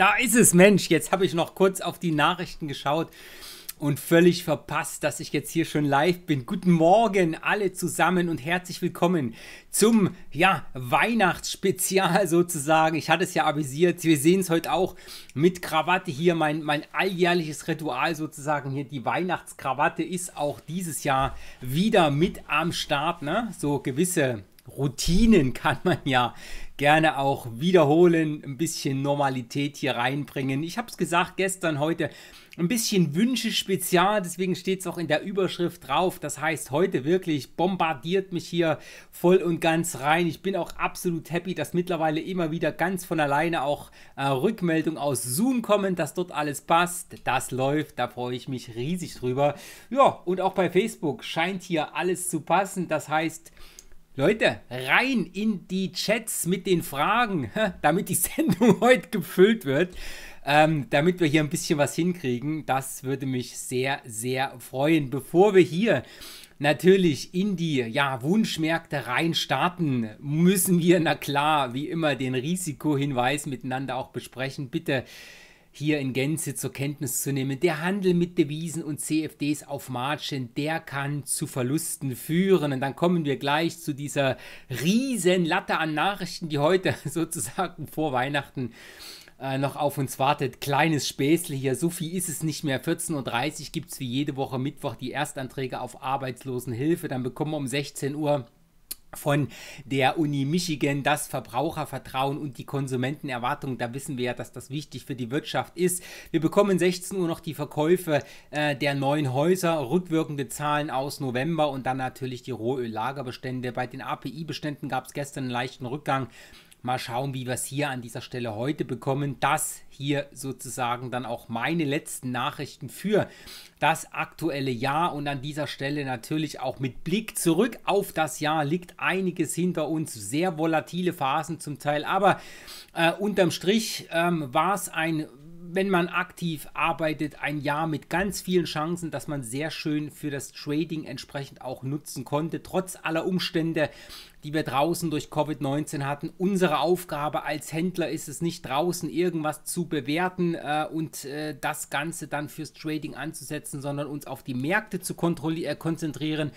Da ist es, Mensch. Jetzt habe ich noch kurz auf die Nachrichten geschaut und völlig verpasst, dass ich jetzt hier schon live bin. Guten Morgen alle zusammen und herzlich willkommen zum ja, Weihnachtsspezial sozusagen. Ich hatte es ja avisiert, wir sehen es heute auch mit Krawatte hier, mein, mein alljährliches Ritual sozusagen hier. Die Weihnachtskrawatte ist auch dieses Jahr wieder mit am Start. Ne? So gewisse Routinen kann man ja gerne auch wiederholen, ein bisschen Normalität hier reinbringen. Ich habe es gesagt gestern, heute ein bisschen Wünsche spezial, deswegen steht es auch in der Überschrift drauf. Das heißt, heute wirklich bombardiert mich hier voll und ganz rein. Ich bin auch absolut happy, dass mittlerweile immer wieder ganz von alleine auch äh, Rückmeldungen aus Zoom kommen, dass dort alles passt. Das läuft, da freue ich mich riesig drüber. Ja, und auch bei Facebook scheint hier alles zu passen. Das heißt, Leute, rein in die Chats mit den Fragen, damit die Sendung heute gefüllt wird, ähm, damit wir hier ein bisschen was hinkriegen. Das würde mich sehr, sehr freuen. Bevor wir hier natürlich in die ja, Wunschmärkte rein starten, müssen wir, na klar, wie immer den Risikohinweis miteinander auch besprechen. Bitte hier in Gänze zur Kenntnis zu nehmen. Der Handel mit Devisen und CFDs auf Margin, der kann zu Verlusten führen. Und dann kommen wir gleich zu dieser riesen Latte an Nachrichten, die heute sozusagen vor Weihnachten äh, noch auf uns wartet. Kleines Späßle hier, so viel ist es nicht mehr. 14.30 Uhr gibt es wie jede Woche Mittwoch die Erstanträge auf Arbeitslosenhilfe. Dann bekommen wir um 16 Uhr von der Uni Michigan, das Verbrauchervertrauen und die Konsumentenerwartung. Da wissen wir ja, dass das wichtig für die Wirtschaft ist. Wir bekommen 16 Uhr noch die Verkäufe äh, der neuen Häuser, rückwirkende Zahlen aus November und dann natürlich die Rohöllagerbestände. Bei den API-Beständen gab es gestern einen leichten Rückgang Mal schauen, wie wir es hier an dieser Stelle heute bekommen. Das hier sozusagen dann auch meine letzten Nachrichten für das aktuelle Jahr. Und an dieser Stelle natürlich auch mit Blick zurück auf das Jahr liegt einiges hinter uns. Sehr volatile Phasen zum Teil. Aber äh, unterm Strich ähm, war es ein wenn man aktiv arbeitet, ein Jahr mit ganz vielen Chancen, dass man sehr schön für das Trading entsprechend auch nutzen konnte, trotz aller Umstände, die wir draußen durch Covid-19 hatten. Unsere Aufgabe als Händler ist es nicht draußen irgendwas zu bewerten äh, und äh, das Ganze dann fürs Trading anzusetzen, sondern uns auf die Märkte zu äh, konzentrieren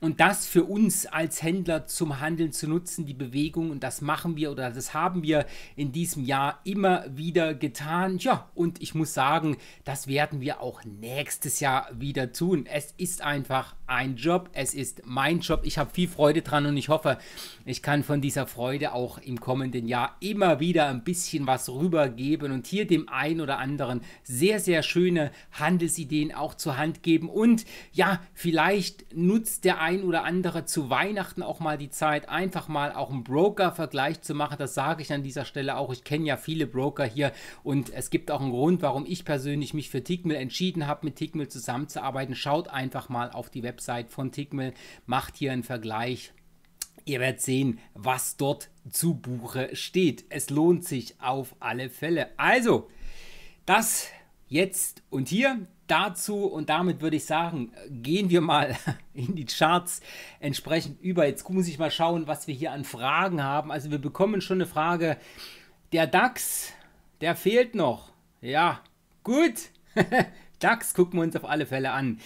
und das für uns als Händler zum Handeln zu nutzen, die Bewegung. Und das machen wir oder das haben wir in diesem Jahr immer wieder getan. Ja, und ich muss sagen, das werden wir auch nächstes Jahr wieder tun. Es ist einfach ein Job, es ist mein Job. Ich habe viel Freude dran und ich hoffe, ich kann von dieser Freude auch im kommenden Jahr immer wieder ein bisschen was rübergeben und hier dem einen oder anderen sehr, sehr schöne Handelsideen auch zur Hand geben. Und ja, vielleicht nutzt der ein oder andere zu Weihnachten auch mal die Zeit, einfach mal auch einen Broker-Vergleich zu machen. Das sage ich an dieser Stelle auch. Ich kenne ja viele Broker hier und es gibt auch einen Grund, warum ich persönlich mich für Tickmill entschieden habe, mit Tickmill zusammenzuarbeiten. Schaut einfach mal auf die Website Website von Tickmill, macht hier einen Vergleich. Ihr werdet sehen, was dort zu Buche steht. Es lohnt sich auf alle Fälle. Also, das jetzt und hier dazu und damit würde ich sagen, gehen wir mal in die Charts entsprechend über. Jetzt muss ich mal schauen, was wir hier an Fragen haben. Also wir bekommen schon eine Frage. Der DAX, der fehlt noch. Ja, gut. DAX gucken wir uns auf alle Fälle an.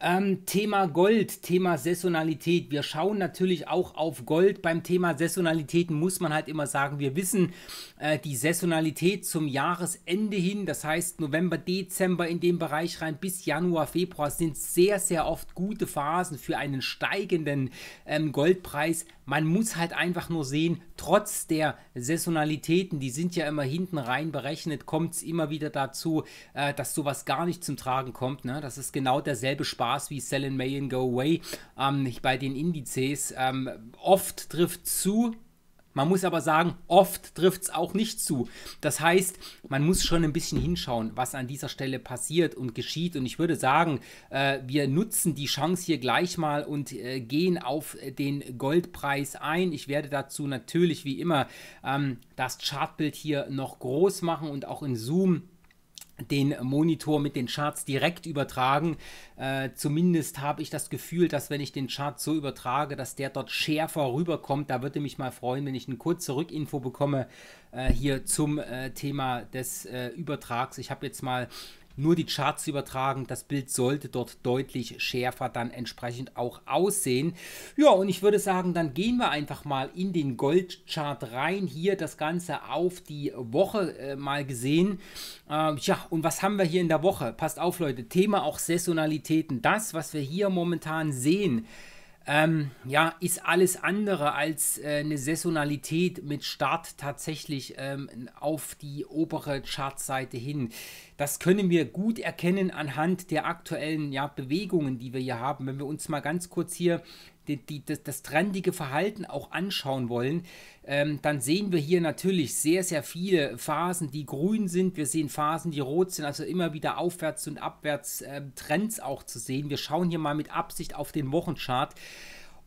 Ähm, Thema Gold, Thema Saisonalität. Wir schauen natürlich auch auf Gold. Beim Thema Saisonalität muss man halt immer sagen, wir wissen äh, die Saisonalität zum Jahresende hin, das heißt November, Dezember in dem Bereich rein bis Januar, Februar sind sehr, sehr oft gute Phasen für einen steigenden ähm, Goldpreis. Man muss halt einfach nur sehen, trotz der Saisonalitäten, die sind ja immer hinten rein berechnet, kommt es immer wieder dazu, äh, dass sowas gar nicht zum Tragen kommt. Ne? Das ist genau derselbe Spaß Bars wie Sell in May and Go Away ähm, bei den Indizes ähm, oft trifft zu. Man muss aber sagen, oft trifft es auch nicht zu. Das heißt, man muss schon ein bisschen hinschauen, was an dieser Stelle passiert und geschieht. Und ich würde sagen, äh, wir nutzen die Chance hier gleich mal und äh, gehen auf den Goldpreis ein. Ich werde dazu natürlich wie immer ähm, das Chartbild hier noch groß machen und auch in Zoom den Monitor mit den Charts direkt übertragen. Äh, zumindest habe ich das Gefühl, dass wenn ich den Chart so übertrage, dass der dort schärfer rüberkommt. Da würde mich mal freuen, wenn ich eine kurze Rückinfo bekomme äh, hier zum äh, Thema des äh, Übertrags. Ich habe jetzt mal nur die Charts übertragen. Das Bild sollte dort deutlich schärfer dann entsprechend auch aussehen. Ja, und ich würde sagen, dann gehen wir einfach mal in den Goldchart rein. Hier das Ganze auf die Woche äh, mal gesehen. Äh, ja, und was haben wir hier in der Woche? Passt auf, Leute. Thema auch Saisonalitäten. Das, was wir hier momentan sehen, ähm, ja, ist alles andere als äh, eine Saisonalität mit Start tatsächlich ähm, auf die obere Chartseite hin. Das können wir gut erkennen anhand der aktuellen ja, Bewegungen, die wir hier haben. Wenn wir uns mal ganz kurz hier die, die, das, das, trendige Verhalten auch anschauen wollen, ähm, dann sehen wir hier natürlich sehr, sehr viele Phasen, die grün sind. Wir sehen Phasen, die rot sind, also immer wieder aufwärts und abwärts äh, Trends auch zu sehen. Wir schauen hier mal mit Absicht auf den Wochenchart.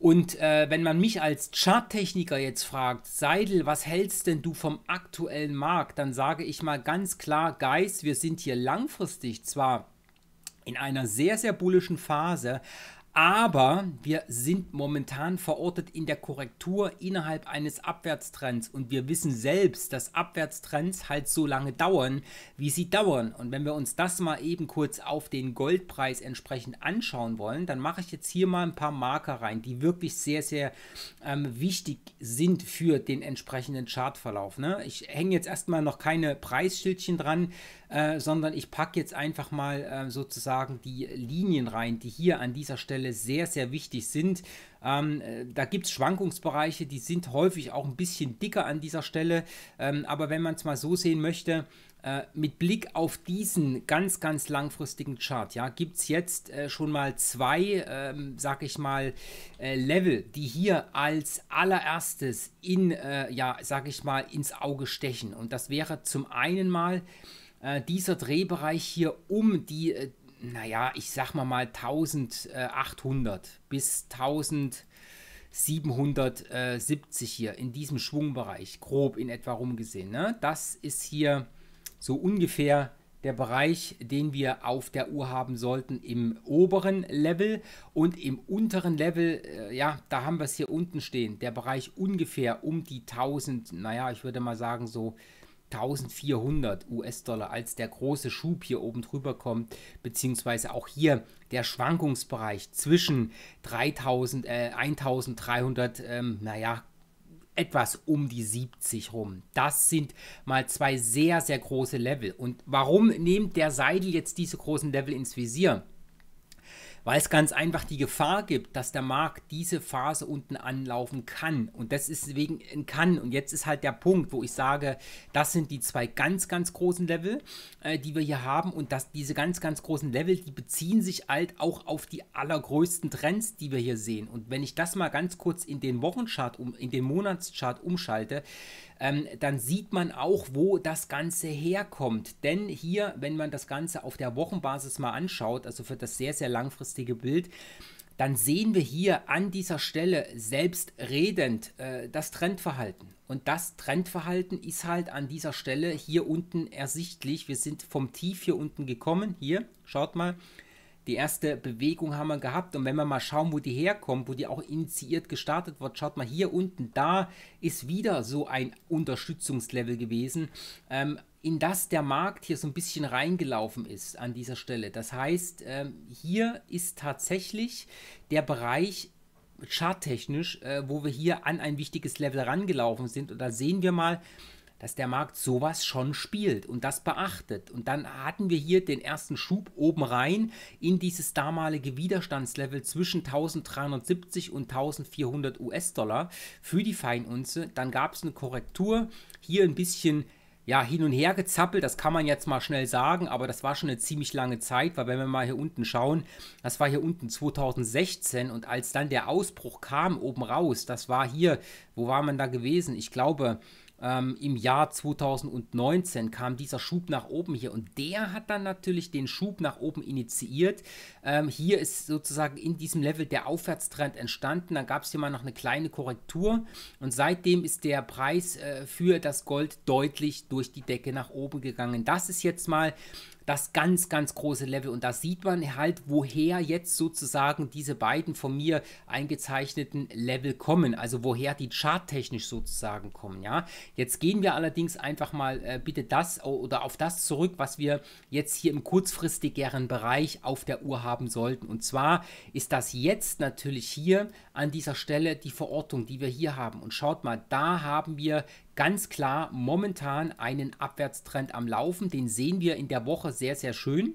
Und äh, wenn man mich als Charttechniker jetzt fragt, Seidel, was hältst denn du vom aktuellen Markt? Dann sage ich mal ganz klar, Guys, wir sind hier langfristig zwar in einer sehr, sehr bullischen Phase, aber wir sind momentan verortet in der Korrektur innerhalb eines Abwärtstrends und wir wissen selbst, dass Abwärtstrends halt so lange dauern, wie sie dauern. Und wenn wir uns das mal eben kurz auf den Goldpreis entsprechend anschauen wollen, dann mache ich jetzt hier mal ein paar Marker rein, die wirklich sehr, sehr ähm, wichtig sind für den entsprechenden Chartverlauf. Ne? Ich hänge jetzt erstmal noch keine Preisschildchen dran, äh, sondern ich packe jetzt einfach mal äh, sozusagen die Linien rein, die hier an dieser Stelle sehr, sehr wichtig sind. Ähm, äh, da gibt es Schwankungsbereiche, die sind häufig auch ein bisschen dicker an dieser Stelle, ähm, aber wenn man es mal so sehen möchte, äh, mit Blick auf diesen ganz, ganz langfristigen Chart, ja, gibt es jetzt äh, schon mal zwei, ähm, sag ich mal, äh, Level, die hier als allererstes in, äh, ja, sag ich mal, ins Auge stechen. Und das wäre zum einen mal äh, dieser Drehbereich hier um die, äh, naja, ich sag mal mal 1800 bis 1770 hier in diesem Schwungbereich, grob in etwa rumgesehen. Ne? Das ist hier so ungefähr der Bereich, den wir auf der Uhr haben sollten im oberen Level und im unteren Level, äh, ja, da haben wir es hier unten stehen, der Bereich ungefähr um die 1000, naja, ich würde mal sagen so 1400 US-Dollar, als der große Schub hier oben drüber kommt, beziehungsweise auch hier der Schwankungsbereich zwischen 3000, äh, 1300, ähm, naja, etwas um die 70 rum. Das sind mal zwei sehr, sehr große Level. Und warum nimmt der Seidel jetzt diese großen Level ins Visier? weil es ganz einfach die Gefahr gibt, dass der Markt diese Phase unten anlaufen kann. Und das ist wegen äh, kann. Und jetzt ist halt der Punkt, wo ich sage, das sind die zwei ganz, ganz großen Level, äh, die wir hier haben. Und dass diese ganz, ganz großen Level, die beziehen sich halt auch auf die allergrößten Trends, die wir hier sehen. Und wenn ich das mal ganz kurz in den Wochenchart, um, in den Monatschart umschalte, ähm, dann sieht man auch, wo das Ganze herkommt. Denn hier, wenn man das Ganze auf der Wochenbasis mal anschaut, also für das sehr, sehr langfristige Bild, dann sehen wir hier an dieser Stelle selbstredend äh, das Trendverhalten. Und das Trendverhalten ist halt an dieser Stelle hier unten ersichtlich. Wir sind vom Tief hier unten gekommen. Hier, schaut mal, die erste Bewegung haben wir gehabt. Und wenn wir mal schauen, wo die herkommt, wo die auch initiiert gestartet wird, schaut mal hier unten, da ist wieder so ein Unterstützungslevel gewesen, ähm, in das der Markt hier so ein bisschen reingelaufen ist an dieser Stelle. Das heißt, ähm, hier ist tatsächlich der Bereich charttechnisch, äh, wo wir hier an ein wichtiges Level rangelaufen sind. Und da sehen wir mal, dass der Markt sowas schon spielt und das beachtet. Und dann hatten wir hier den ersten Schub oben rein in dieses damalige Widerstandslevel zwischen 1370 und 1400 US-Dollar für die Feinunze. Dann gab es eine Korrektur, hier ein bisschen ja, hin und her gezappelt, das kann man jetzt mal schnell sagen, aber das war schon eine ziemlich lange Zeit, weil wenn wir mal hier unten schauen, das war hier unten 2016 und als dann der Ausbruch kam oben raus, das war hier, wo war man da gewesen? Ich glaube, ähm, im Jahr 2019 kam dieser Schub nach oben hier und der hat dann natürlich den Schub nach oben initiiert. Ähm, hier ist sozusagen in diesem Level der Aufwärtstrend entstanden. Dann gab es hier mal noch eine kleine Korrektur und seitdem ist der Preis äh, für das Gold deutlich durch die Decke nach oben gegangen. Das ist jetzt mal das ganz, ganz große Level. Und da sieht man halt, woher jetzt sozusagen diese beiden von mir eingezeichneten Level kommen. Also woher die charttechnisch sozusagen kommen. Ja, jetzt gehen wir allerdings einfach mal äh, bitte das oder auf das zurück, was wir jetzt hier im kurzfristigeren Bereich auf der Uhr haben sollten. Und zwar ist das jetzt natürlich hier an dieser Stelle die Verortung, die wir hier haben. Und schaut mal, da haben wir ganz klar momentan einen Abwärtstrend am Laufen. Den sehen wir in der Woche sehr, sehr schön.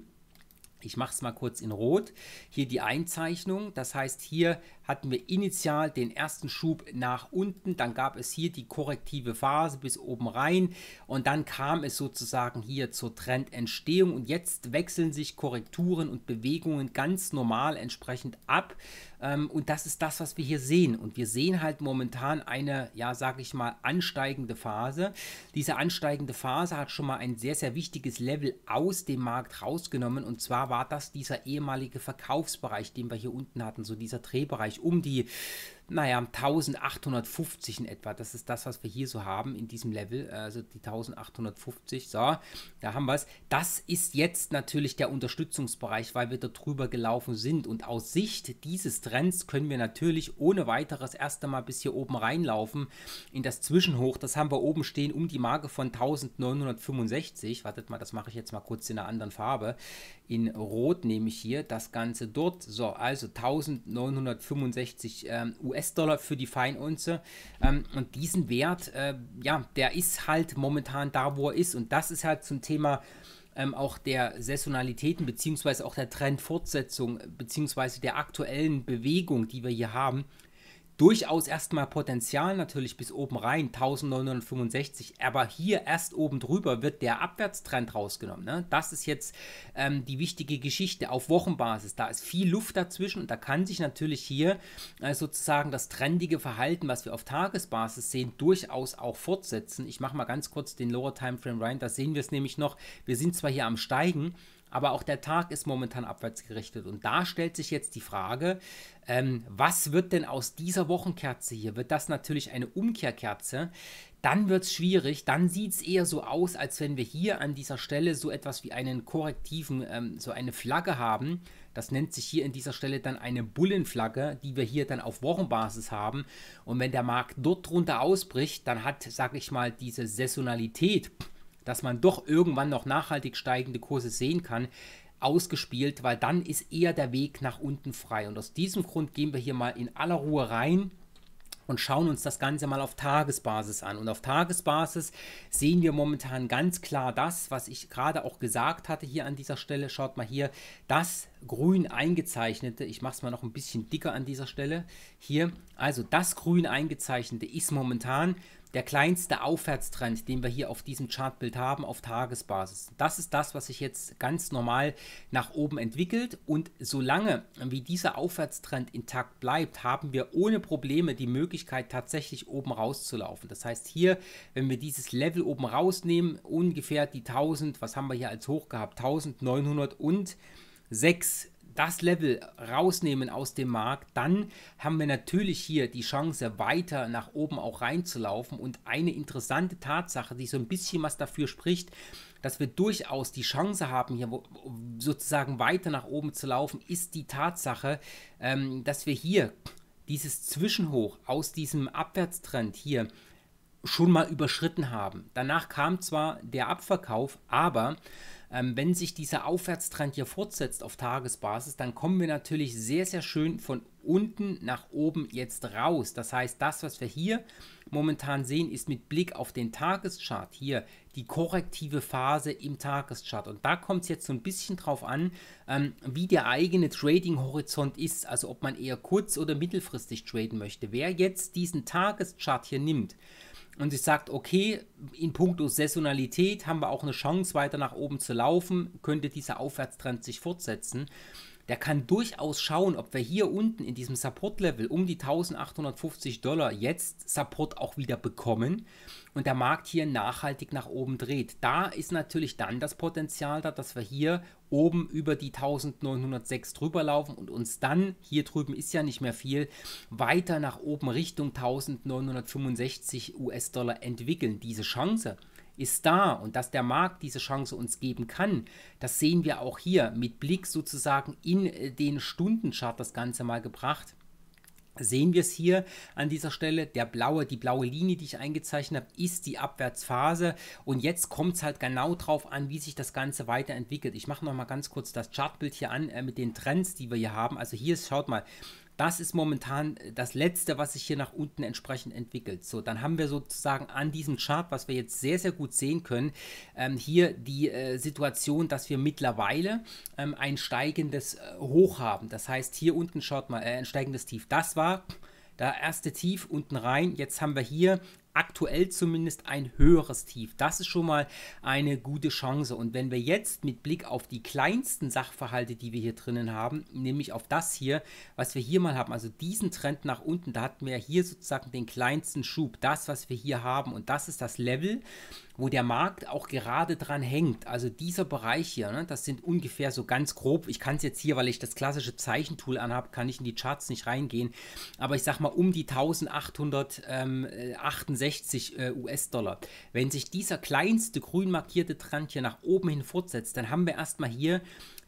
Ich mache es mal kurz in Rot. Hier die Einzeichnung. Das heißt, hier hatten wir initial den ersten Schub nach unten, dann gab es hier die korrektive Phase bis oben rein und dann kam es sozusagen hier zur Trendentstehung und jetzt wechseln sich Korrekturen und Bewegungen ganz normal entsprechend ab ähm, und das ist das, was wir hier sehen. Und wir sehen halt momentan eine, ja, sage ich mal, ansteigende Phase. Diese ansteigende Phase hat schon mal ein sehr, sehr wichtiges Level aus dem Markt rausgenommen. Und zwar war das dieser ehemalige Verkaufsbereich, den wir hier unten hatten, so dieser Drehbereich um die naja, 1850 in etwa. Das ist das, was wir hier so haben in diesem Level. Also die 1850, so, da haben wir es. Das ist jetzt natürlich der Unterstützungsbereich, weil wir da drüber gelaufen sind. Und aus Sicht dieses Trends können wir natürlich ohne weiteres erst einmal bis hier oben reinlaufen in das Zwischenhoch. Das haben wir oben stehen um die Marke von 1965. Wartet mal, das mache ich jetzt mal kurz in einer anderen Farbe. In Rot nehme ich hier das Ganze dort. So, also 1965 ähm, US. US-Dollar für die Feinunze. Ähm, und diesen Wert, äh, ja, der ist halt momentan da, wo er ist. Und das ist halt zum Thema ähm, auch der Saisonalitäten beziehungsweise auch der Trendfortsetzung beziehungsweise der aktuellen Bewegung, die wir hier haben, durchaus erstmal Potenzial natürlich bis oben rein, 1965, aber hier erst oben drüber wird der Abwärtstrend rausgenommen. Ne? Das ist jetzt ähm, die wichtige Geschichte auf Wochenbasis. Da ist viel Luft dazwischen und da kann sich natürlich hier äh, sozusagen das trendige Verhalten, was wir auf Tagesbasis sehen, durchaus auch fortsetzen. Ich mache mal ganz kurz den Lower Timeframe rein, da sehen wir es nämlich noch. Wir sind zwar hier am Steigen, aber auch der Tag ist momentan abwärts gerichtet. Und da stellt sich jetzt die Frage, ähm, was wird denn aus dieser Wochenkerze hier? Wird das natürlich eine Umkehrkerze? Dann wird es schwierig, dann sieht es eher so aus, als wenn wir hier an dieser Stelle so etwas wie einen korrektiven, ähm, so eine Flagge haben. Das nennt sich hier in dieser Stelle dann eine Bullenflagge, die wir hier dann auf Wochenbasis haben. Und wenn der Markt dort drunter ausbricht, dann hat, sage ich mal, diese Saisonalität dass man doch irgendwann noch nachhaltig steigende Kurse sehen kann, ausgespielt, weil dann ist eher der Weg nach unten frei. Und aus diesem Grund gehen wir hier mal in aller Ruhe rein und schauen uns das Ganze mal auf Tagesbasis an. Und auf Tagesbasis sehen wir momentan ganz klar das, was ich gerade auch gesagt hatte hier an dieser Stelle. Schaut mal hier, das grün eingezeichnete, ich mache es mal noch ein bisschen dicker an dieser Stelle, hier, also das grün eingezeichnete ist momentan der kleinste Aufwärtstrend, den wir hier auf diesem Chartbild haben, auf Tagesbasis. Das ist das, was sich jetzt ganz normal nach oben entwickelt. Und solange wie dieser Aufwärtstrend intakt bleibt, haben wir ohne Probleme die Möglichkeit, tatsächlich oben rauszulaufen. Das heißt, hier, wenn wir dieses Level oben rausnehmen, ungefähr die 1000, was haben wir hier als hoch gehabt? 1906 das Level rausnehmen aus dem Markt, dann haben wir natürlich hier die Chance, weiter nach oben auch reinzulaufen. Und eine interessante Tatsache, die so ein bisschen was dafür spricht, dass wir durchaus die Chance haben, hier sozusagen weiter nach oben zu laufen, ist die Tatsache, ähm, dass wir hier dieses Zwischenhoch aus diesem Abwärtstrend hier schon mal überschritten haben. Danach kam zwar der Abverkauf, aber ähm, wenn sich dieser Aufwärtstrend hier fortsetzt auf Tagesbasis, dann kommen wir natürlich sehr, sehr schön von unten nach oben jetzt raus. Das heißt, das, was wir hier momentan sehen, ist mit Blick auf den Tageschart hier die korrektive Phase im Tageschart. Und da kommt es jetzt so ein bisschen drauf an, ähm, wie der eigene Trading-Horizont ist, also ob man eher kurz- oder mittelfristig traden möchte. Wer jetzt diesen Tageschart hier nimmt, und sich sagt, okay, in puncto Saisonalität haben wir auch eine Chance, weiter nach oben zu laufen, könnte dieser Aufwärtstrend sich fortsetzen der kann durchaus schauen, ob wir hier unten in diesem Support-Level um die 1850 Dollar jetzt Support auch wieder bekommen und der Markt hier nachhaltig nach oben dreht. Da ist natürlich dann das Potenzial da, dass wir hier oben über die 1906 drüber laufen und uns dann, hier drüben ist ja nicht mehr viel, weiter nach oben Richtung 1965 US-Dollar entwickeln. Diese Chance ist da und dass der Markt diese Chance uns geben kann, das sehen wir auch hier mit Blick sozusagen in äh, den Stundenchart das Ganze mal gebracht sehen wir es hier an dieser Stelle. Der blaue, die blaue Linie, die ich eingezeichnet habe, ist die Abwärtsphase. Und jetzt kommt es halt genau drauf an, wie sich das Ganze weiterentwickelt. Ich mache noch mal ganz kurz das Chartbild hier an äh, mit den Trends, die wir hier haben. Also hier ist, schaut mal, das ist momentan äh, das Letzte, was sich hier nach unten entsprechend entwickelt. So, dann haben wir sozusagen an diesem Chart, was wir jetzt sehr, sehr gut sehen können, ähm, hier die äh, Situation, dass wir mittlerweile ähm, ein steigendes äh, Hoch haben. Das heißt, hier unten schaut mal, äh, ein steigendes Tief. Das war der erste Tief unten rein. Jetzt haben wir hier aktuell zumindest ein höheres Tief. Das ist schon mal eine gute Chance. Und wenn wir jetzt mit Blick auf die kleinsten Sachverhalte, die wir hier drinnen haben, nämlich auf das hier, was wir hier mal haben, also diesen Trend nach unten, da hatten wir ja hier sozusagen den kleinsten Schub, das, was wir hier haben. Und das ist das Level, wo der Markt auch gerade dran hängt. Also dieser Bereich hier, ne, das sind ungefähr so ganz grob, ich kann es jetzt hier, weil ich das klassische Zeichentool anhabe, kann ich in die Charts nicht reingehen, aber ich sag mal um die 1868 ähm, äh, äh, US-Dollar. Wenn sich dieser kleinste grün markierte Trend hier nach oben hin fortsetzt, dann haben wir erstmal hier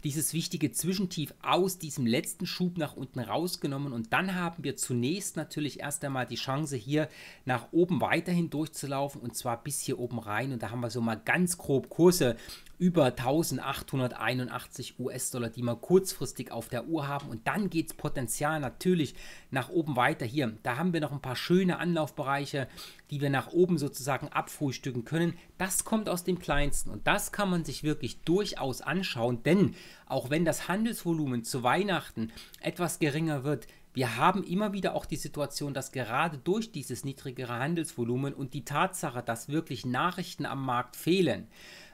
dieses wichtige Zwischentief aus diesem letzten Schub nach unten rausgenommen und dann haben wir zunächst natürlich erst einmal die Chance hier nach oben weiterhin durchzulaufen und zwar bis hier oben rein und da haben wir so mal ganz grob Kurse über 1881 US-Dollar, die wir kurzfristig auf der Uhr haben und dann geht es potenziell natürlich nach oben weiter hier. Da haben wir noch ein paar schöne Anlaufbereiche die wir nach oben sozusagen abfrühstücken können, das kommt aus dem Kleinsten. Und das kann man sich wirklich durchaus anschauen, denn auch wenn das Handelsvolumen zu Weihnachten etwas geringer wird, wir haben immer wieder auch die Situation, dass gerade durch dieses niedrigere Handelsvolumen und die Tatsache, dass wirklich Nachrichten am Markt fehlen,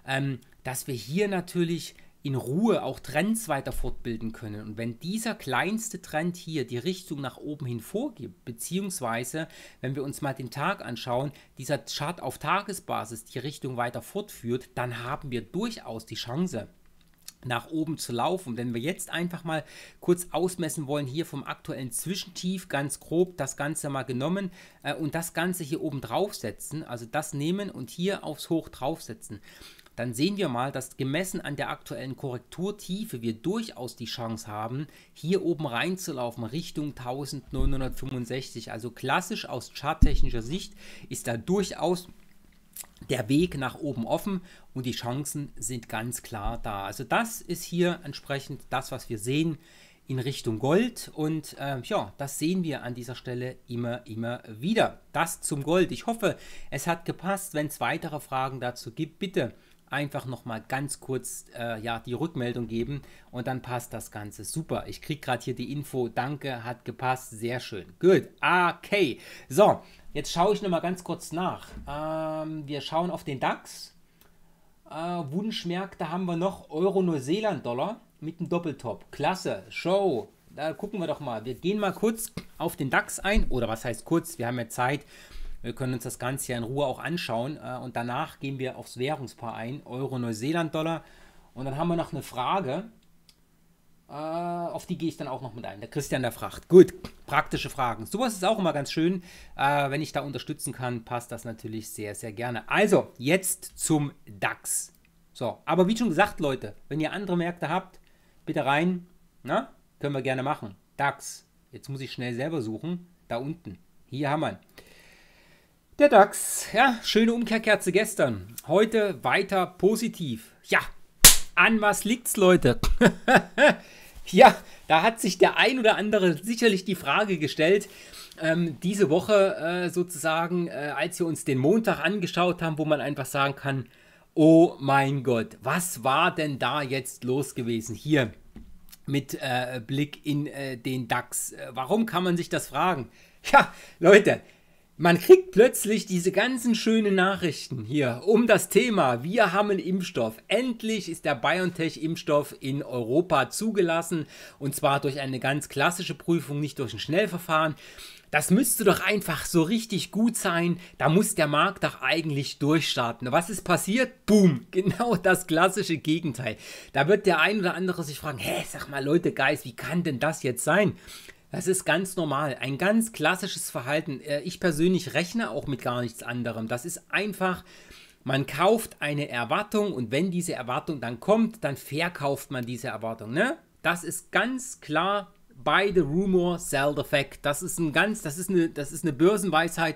ähm, dass wir hier natürlich in Ruhe auch Trends weiter fortbilden können. Und wenn dieser kleinste Trend hier die Richtung nach oben hin vorgibt, beziehungsweise wenn wir uns mal den Tag anschauen, dieser Chart auf Tagesbasis die Richtung weiter fortführt, dann haben wir durchaus die Chance nach oben zu laufen. Wenn wir jetzt einfach mal kurz ausmessen wollen, hier vom aktuellen Zwischentief ganz grob das Ganze mal genommen äh, und das Ganze hier oben draufsetzen, also das nehmen und hier aufs Hoch draufsetzen, dann sehen wir mal, dass gemessen an der aktuellen Korrekturtiefe wir durchaus die Chance haben, hier oben reinzulaufen Richtung 1965. Also klassisch aus charttechnischer Sicht ist da durchaus der Weg nach oben offen und die Chancen sind ganz klar da. Also das ist hier entsprechend das, was wir sehen in Richtung Gold und äh, ja, das sehen wir an dieser Stelle immer, immer wieder. Das zum Gold. Ich hoffe, es hat gepasst. Wenn es weitere Fragen dazu gibt, bitte einfach nochmal ganz kurz äh, ja, die Rückmeldung geben und dann passt das Ganze. Super, ich kriege gerade hier die Info. Danke, hat gepasst. Sehr schön. Gut, okay. So, jetzt schaue ich nochmal ganz kurz nach. Ähm, wir schauen auf den DAX. Äh, Wunschmärkte haben wir noch Euro-Neuseeland-Dollar mit einem Doppeltop. Klasse, Show. Da gucken wir doch mal. Wir gehen mal kurz auf den DAX ein. Oder was heißt kurz? Wir haben ja Zeit. Wir können uns das Ganze ja in Ruhe auch anschauen äh, und danach gehen wir aufs Währungspaar ein, Euro, Neuseeland-Dollar. Und dann haben wir noch eine Frage, äh, auf die gehe ich dann auch noch mit ein. Der Christian der Fracht. Gut, praktische Fragen. Sowas ist auch immer ganz schön. Äh, wenn ich da unterstützen kann, passt das natürlich sehr, sehr gerne. Also, jetzt zum DAX. So, aber wie schon gesagt, Leute, wenn ihr andere Märkte habt, bitte rein. Na, ne? können wir gerne machen. DAX. Jetzt muss ich schnell selber suchen. Da unten. Hier haben wir ihn. Der DAX, ja, schöne Umkehrkerze gestern. Heute weiter positiv. Ja, an was liegt's, Leute? ja, da hat sich der ein oder andere sicherlich die Frage gestellt. Ähm, diese Woche äh, sozusagen, äh, als wir uns den Montag angeschaut haben, wo man einfach sagen kann, oh mein Gott, was war denn da jetzt los gewesen? Hier mit äh, Blick in äh, den DAX. Äh, warum kann man sich das fragen? Ja, Leute, man kriegt plötzlich diese ganzen schönen Nachrichten hier um das Thema, wir haben einen Impfstoff. Endlich ist der BioNTech-Impfstoff in Europa zugelassen und zwar durch eine ganz klassische Prüfung, nicht durch ein Schnellverfahren. Das müsste doch einfach so richtig gut sein. Da muss der Markt doch eigentlich durchstarten. Was ist passiert? Boom, genau das klassische Gegenteil. Da wird der ein oder andere sich fragen, hä, sag mal Leute, Guys, wie kann denn das jetzt sein? Das ist ganz normal, ein ganz klassisches Verhalten. Äh, ich persönlich rechne auch mit gar nichts anderem. Das ist einfach, man kauft eine Erwartung und wenn diese Erwartung dann kommt, dann verkauft man diese Erwartung. Ne? Das ist ganz klar buy the rumor, sell the fact. Das ist ein ganz, das ist eine, das ist eine Börsenweisheit.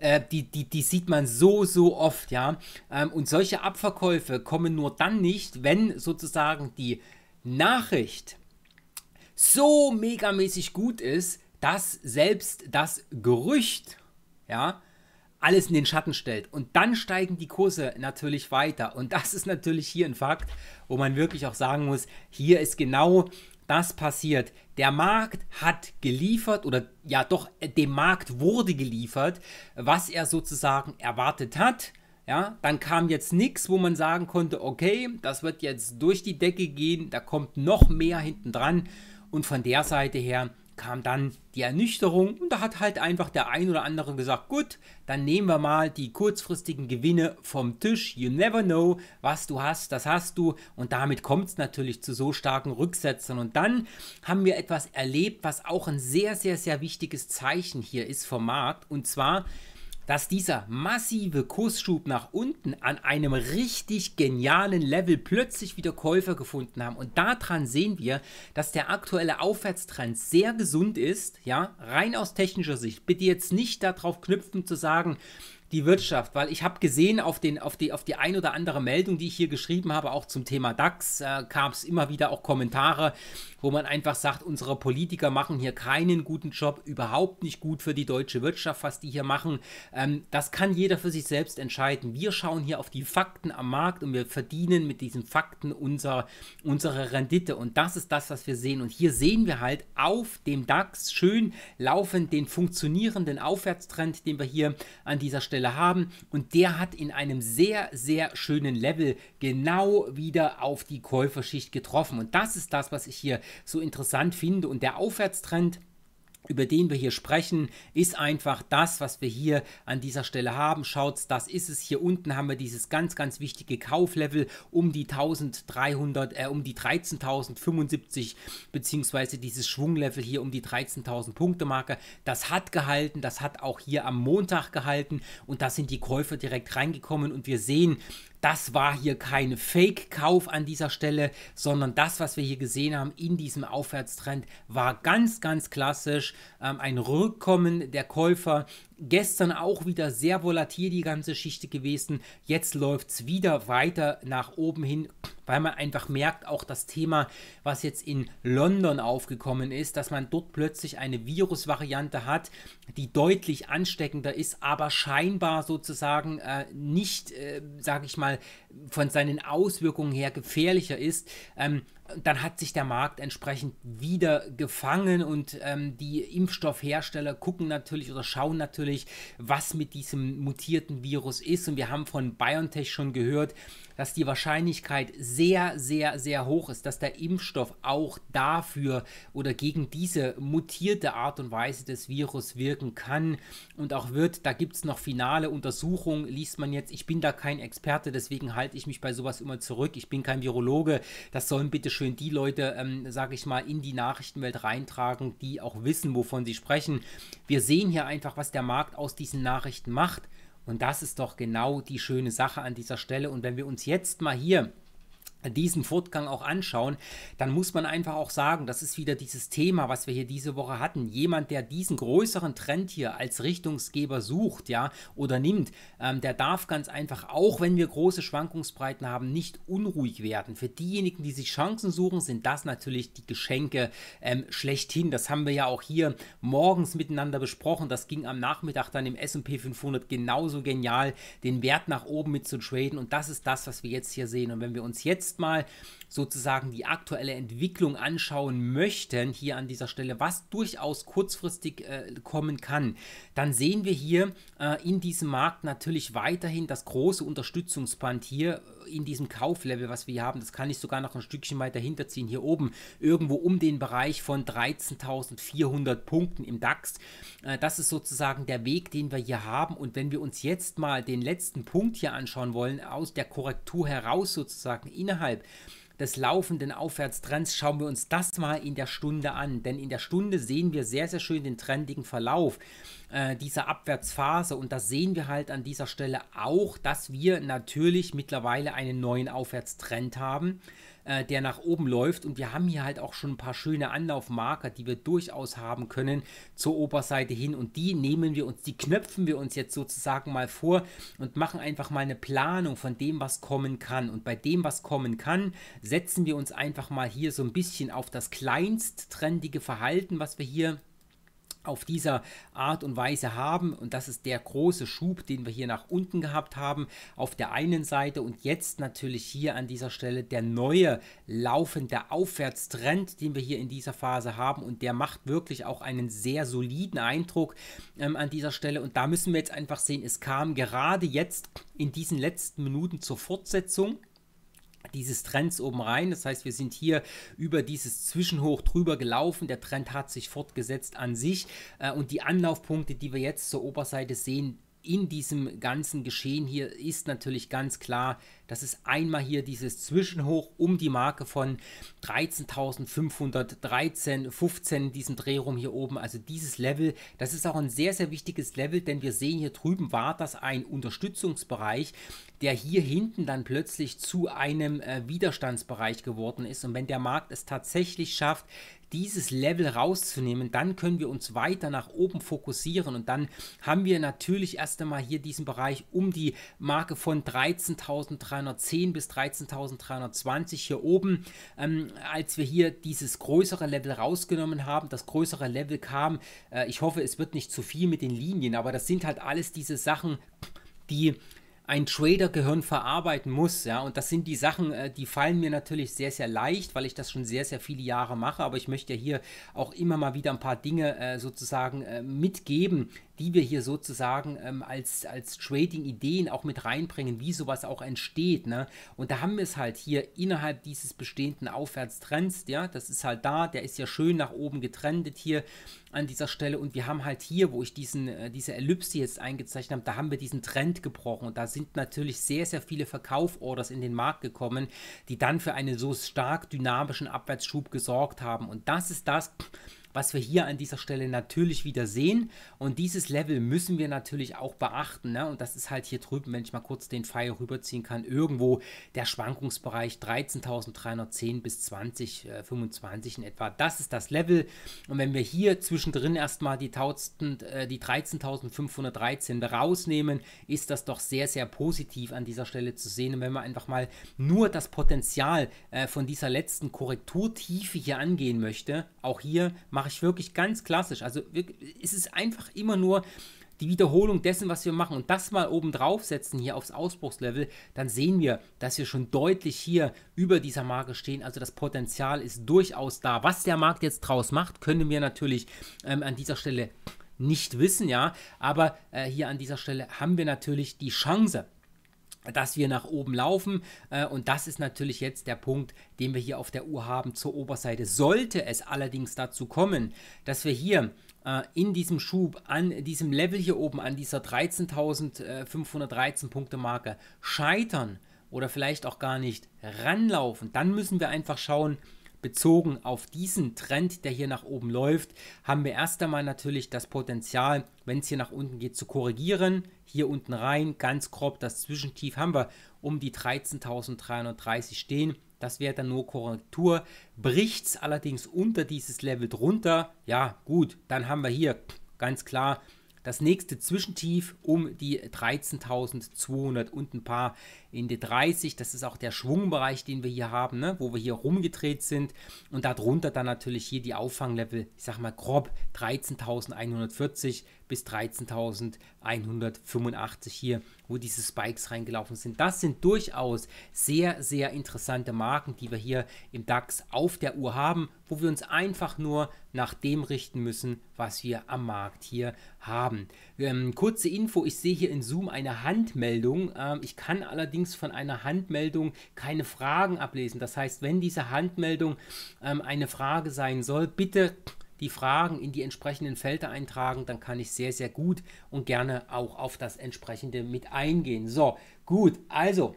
Äh, die, die, die sieht man so, so oft, ja. Ähm, und solche Abverkäufe kommen nur dann nicht, wenn sozusagen die Nachricht so megamäßig gut ist, dass selbst das Gerücht, ja, alles in den Schatten stellt. Und dann steigen die Kurse natürlich weiter. Und das ist natürlich hier ein Fakt, wo man wirklich auch sagen muss, hier ist genau das passiert. Der Markt hat geliefert oder ja doch, dem Markt wurde geliefert, was er sozusagen erwartet hat. Ja, dann kam jetzt nichts, wo man sagen konnte, okay, das wird jetzt durch die Decke gehen, da kommt noch mehr hinten dran und von der Seite her kam dann die Ernüchterung und da hat halt einfach der ein oder andere gesagt, gut, dann nehmen wir mal die kurzfristigen Gewinne vom Tisch. You never know, was du hast, das hast du und damit kommt es natürlich zu so starken Rücksätzen. Und dann haben wir etwas erlebt, was auch ein sehr, sehr, sehr wichtiges Zeichen hier ist vom Markt und zwar dass dieser massive Kursschub nach unten an einem richtig genialen Level plötzlich wieder Käufer gefunden haben. Und daran sehen wir, dass der aktuelle Aufwärtstrend sehr gesund ist, ja, rein aus technischer Sicht. Bitte jetzt nicht darauf knüpfen zu sagen, die Wirtschaft, weil ich habe gesehen, auf, den, auf, die, auf die ein oder andere Meldung, die ich hier geschrieben habe, auch zum Thema DAX, äh, gab es immer wieder auch Kommentare, wo man einfach sagt, unsere Politiker machen hier keinen guten Job, überhaupt nicht gut für die deutsche Wirtschaft, was die hier machen. Ähm, das kann jeder für sich selbst entscheiden. Wir schauen hier auf die Fakten am Markt und wir verdienen mit diesen Fakten unser, unsere Rendite. Und das ist das, was wir sehen. Und hier sehen wir halt auf dem DAX schön laufend den funktionierenden Aufwärtstrend, den wir hier an dieser Stelle Stelle haben. Und der hat in einem sehr, sehr schönen Level genau wieder auf die Käuferschicht getroffen. Und das ist das, was ich hier so interessant finde. Und der Aufwärtstrend über den wir hier sprechen, ist einfach das, was wir hier an dieser Stelle haben. Schaut, das ist es. Hier unten haben wir dieses ganz, ganz wichtige Kauflevel um die 1300, äh, um die 13.075 beziehungsweise dieses Schwunglevel hier um die 13.000 Punkte Marke. Das hat gehalten, das hat auch hier am Montag gehalten und da sind die Käufer direkt reingekommen und wir sehen, das war hier kein Fake-Kauf an dieser Stelle, sondern das, was wir hier gesehen haben in diesem Aufwärtstrend, war ganz, ganz klassisch ähm, ein Rückkommen der Käufer Gestern auch wieder sehr volatil die ganze Geschichte gewesen. Jetzt läuft es wieder weiter nach oben hin, weil man einfach merkt, auch das Thema, was jetzt in London aufgekommen ist, dass man dort plötzlich eine Virusvariante hat, die deutlich ansteckender ist, aber scheinbar sozusagen äh, nicht, äh, sage ich mal, von seinen Auswirkungen her gefährlicher ist. Ähm, dann hat sich der Markt entsprechend wieder gefangen und ähm, die Impfstoffhersteller gucken natürlich oder schauen natürlich, was mit diesem mutierten Virus ist. Und wir haben von BioNTech schon gehört, dass die Wahrscheinlichkeit sehr, sehr, sehr hoch ist, dass der Impfstoff auch dafür oder gegen diese mutierte Art und Weise des Virus wirken kann und auch wird. Da gibt es noch finale Untersuchungen, liest man jetzt. Ich bin da kein Experte, deswegen halte ich mich bei sowas immer zurück. Ich bin kein Virologe. Das sollen bitte schön die Leute, ähm, sage ich mal, in die Nachrichtenwelt reintragen, die auch wissen, wovon sie sprechen. Wir sehen hier einfach, was der Markt aus diesen Nachrichten macht. Und das ist doch genau die schöne Sache an dieser Stelle. Und wenn wir uns jetzt mal hier diesen Fortgang auch anschauen, dann muss man einfach auch sagen, das ist wieder dieses Thema, was wir hier diese Woche hatten. Jemand, der diesen größeren Trend hier als Richtungsgeber sucht, ja, oder nimmt, ähm, der darf ganz einfach, auch wenn wir große Schwankungsbreiten haben, nicht unruhig werden. Für diejenigen, die sich Chancen suchen, sind das natürlich die Geschenke ähm, schlechthin. Das haben wir ja auch hier morgens miteinander besprochen. Das ging am Nachmittag dann im S&P 500 genauso genial, den Wert nach oben mit zu traden. Und das ist das, was wir jetzt hier sehen. Und wenn wir uns jetzt jetzt mal sozusagen die aktuelle Entwicklung anschauen möchten, hier an dieser Stelle, was durchaus kurzfristig äh, kommen kann, dann sehen wir hier äh, in diesem Markt natürlich weiterhin das große Unterstützungsband hier äh, in diesem Kauflevel, was wir hier haben. Das kann ich sogar noch ein Stückchen weiter hinterziehen, hier oben, irgendwo um den Bereich von 13.400 Punkten im DAX. Äh, das ist sozusagen der Weg, den wir hier haben. Und wenn wir uns jetzt mal den letzten Punkt hier anschauen wollen, aus der Korrektur heraus sozusagen innerhalb des laufenden Aufwärtstrends schauen wir uns das mal in der Stunde an. Denn in der Stunde sehen wir sehr, sehr schön den trendigen Verlauf äh, dieser Abwärtsphase. Und da sehen wir halt an dieser Stelle auch, dass wir natürlich mittlerweile einen neuen Aufwärtstrend haben äh, der nach oben läuft. Und wir haben hier halt auch schon ein paar schöne Anlaufmarker, die wir durchaus haben können zur Oberseite hin. Und die nehmen wir uns, die knöpfen wir uns jetzt sozusagen mal vor und machen einfach mal eine Planung von dem, was kommen kann. Und bei dem, was kommen kann, setzen wir uns einfach mal hier so ein bisschen auf das kleinst trendige Verhalten, was wir hier auf dieser Art und Weise haben. Und das ist der große Schub, den wir hier nach unten gehabt haben, auf der einen Seite und jetzt natürlich hier an dieser Stelle der neue laufende Aufwärtstrend, den wir hier in dieser Phase haben. Und der macht wirklich auch einen sehr soliden Eindruck ähm, an dieser Stelle. Und da müssen wir jetzt einfach sehen, es kam gerade jetzt in diesen letzten Minuten zur Fortsetzung dieses Trends oben rein. Das heißt, wir sind hier über dieses Zwischenhoch drüber gelaufen. Der Trend hat sich fortgesetzt an sich. Äh, und die Anlaufpunkte, die wir jetzt zur Oberseite sehen, in diesem ganzen Geschehen hier ist natürlich ganz klar, dass es einmal hier dieses Zwischenhoch um die Marke von 13.513, 15, diesen Dreh rum hier oben, also dieses Level, das ist auch ein sehr, sehr wichtiges Level, denn wir sehen hier drüben war das ein Unterstützungsbereich, der hier hinten dann plötzlich zu einem äh, Widerstandsbereich geworden ist und wenn der Markt es tatsächlich schafft, dieses Level rauszunehmen, dann können wir uns weiter nach oben fokussieren und dann haben wir natürlich erst einmal hier diesen Bereich um die Marke von 13.310 bis 13.320 hier oben. Ähm, als wir hier dieses größere Level rausgenommen haben, das größere Level kam, äh, ich hoffe, es wird nicht zu viel mit den Linien, aber das sind halt alles diese Sachen, die ein Trader-Gehirn verarbeiten muss. Ja? Und das sind die Sachen, äh, die fallen mir natürlich sehr, sehr leicht, weil ich das schon sehr, sehr viele Jahre mache. Aber ich möchte ja hier auch immer mal wieder ein paar Dinge äh, sozusagen äh, mitgeben, die wir hier sozusagen ähm, als, als Trading-Ideen auch mit reinbringen, wie sowas auch entsteht. Ne? Und da haben wir es halt hier innerhalb dieses bestehenden Aufwärtstrends, ja, das ist halt da, der ist ja schön nach oben getrendet hier an dieser Stelle und wir haben halt hier, wo ich diesen, äh, diese Ellipse jetzt eingezeichnet habe, da haben wir diesen Trend gebrochen und da sind natürlich sehr, sehr viele Verkauforders in den Markt gekommen, die dann für einen so stark dynamischen Abwärtsschub gesorgt haben und das ist das, was wir hier an dieser Stelle natürlich wieder sehen. Und dieses Level müssen wir natürlich auch beachten. Ne? Und das ist halt hier drüben, wenn ich mal kurz den Pfeil rüberziehen kann, irgendwo der Schwankungsbereich 13.310 bis 2025 äh, in etwa. Das ist das Level. Und wenn wir hier zwischendrin erstmal die, äh, die 13.513 rausnehmen, ist das doch sehr, sehr positiv an dieser Stelle zu sehen. Und wenn wir einfach mal nur das Potenzial äh, von dieser letzten Korrekturtiefe hier angehen möchte, auch hier mache mache ich wirklich ganz klassisch. Also es ist einfach immer nur die Wiederholung dessen, was wir machen und das mal oben drauf setzen hier aufs Ausbruchslevel, dann sehen wir, dass wir schon deutlich hier über dieser Marke stehen. Also das Potenzial ist durchaus da. Was der Markt jetzt draus macht, können wir natürlich ähm, an dieser Stelle nicht wissen, ja. Aber äh, hier an dieser Stelle haben wir natürlich die Chance, dass wir nach oben laufen. Äh, und das ist natürlich jetzt der Punkt, den wir hier auf der Uhr haben zur Oberseite. Sollte es allerdings dazu kommen, dass wir hier äh, in diesem Schub, an diesem Level hier oben, an dieser 13.513 Punkte Marke scheitern oder vielleicht auch gar nicht ranlaufen, dann müssen wir einfach schauen, bezogen auf diesen Trend, der hier nach oben läuft, haben wir erst einmal natürlich das Potenzial, wenn es hier nach unten geht, zu korrigieren. Hier unten rein, ganz grob, das Zwischentief haben wir um die 13.330 stehen. Das wäre dann nur Korrektur. Bricht es allerdings unter dieses Level drunter, ja gut, dann haben wir hier ganz klar das nächste Zwischentief um die 13.200 und ein paar in die 30. Das ist auch der Schwungbereich, den wir hier haben, ne? wo wir hier rumgedreht sind. Und darunter dann natürlich hier die Auffanglevel, ich sag mal grob 13.140 bis 13.185 hier, wo diese Spikes reingelaufen sind. Das sind durchaus sehr, sehr interessante Marken, die wir hier im DAX auf der Uhr haben, wo wir uns einfach nur nach dem richten müssen, was wir am Markt hier haben. Ähm, kurze Info, ich sehe hier in Zoom eine Handmeldung. Ähm, ich kann allerdings allerdings von einer Handmeldung keine Fragen ablesen. Das heißt, wenn diese Handmeldung ähm, eine Frage sein soll, bitte die Fragen in die entsprechenden Felder eintragen, dann kann ich sehr, sehr gut und gerne auch auf das entsprechende mit eingehen. So, gut, also.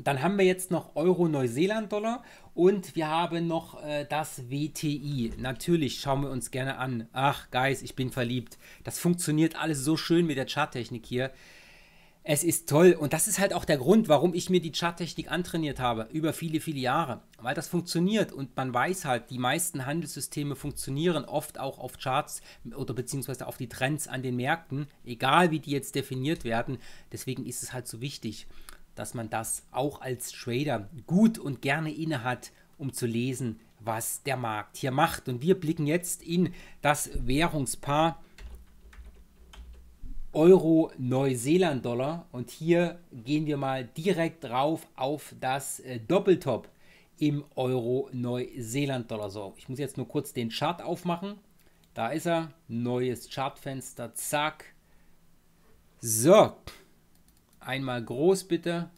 Dann haben wir jetzt noch Euro-Neuseeland-Dollar und wir haben noch äh, das WTI. Natürlich schauen wir uns gerne an. Ach, Guys, ich bin verliebt. Das funktioniert alles so schön mit der Charttechnik hier. Es ist toll und das ist halt auch der Grund, warum ich mir die Charttechnik antrainiert habe über viele, viele Jahre, weil das funktioniert und man weiß halt, die meisten Handelssysteme funktionieren oft auch auf Charts oder beziehungsweise auf die Trends an den Märkten, egal wie die jetzt definiert werden. Deswegen ist es halt so wichtig, dass man das auch als Trader gut und gerne inne hat, um zu lesen, was der Markt hier macht. Und wir blicken jetzt in das Währungspaar Euro Neuseeland-Dollar. Und hier gehen wir mal direkt drauf auf das äh, Doppeltop im Euro Neuseeland-Dollar. So, ich muss jetzt nur kurz den Chart aufmachen. Da ist er. Neues Chartfenster. Zack. So. Einmal groß bitte.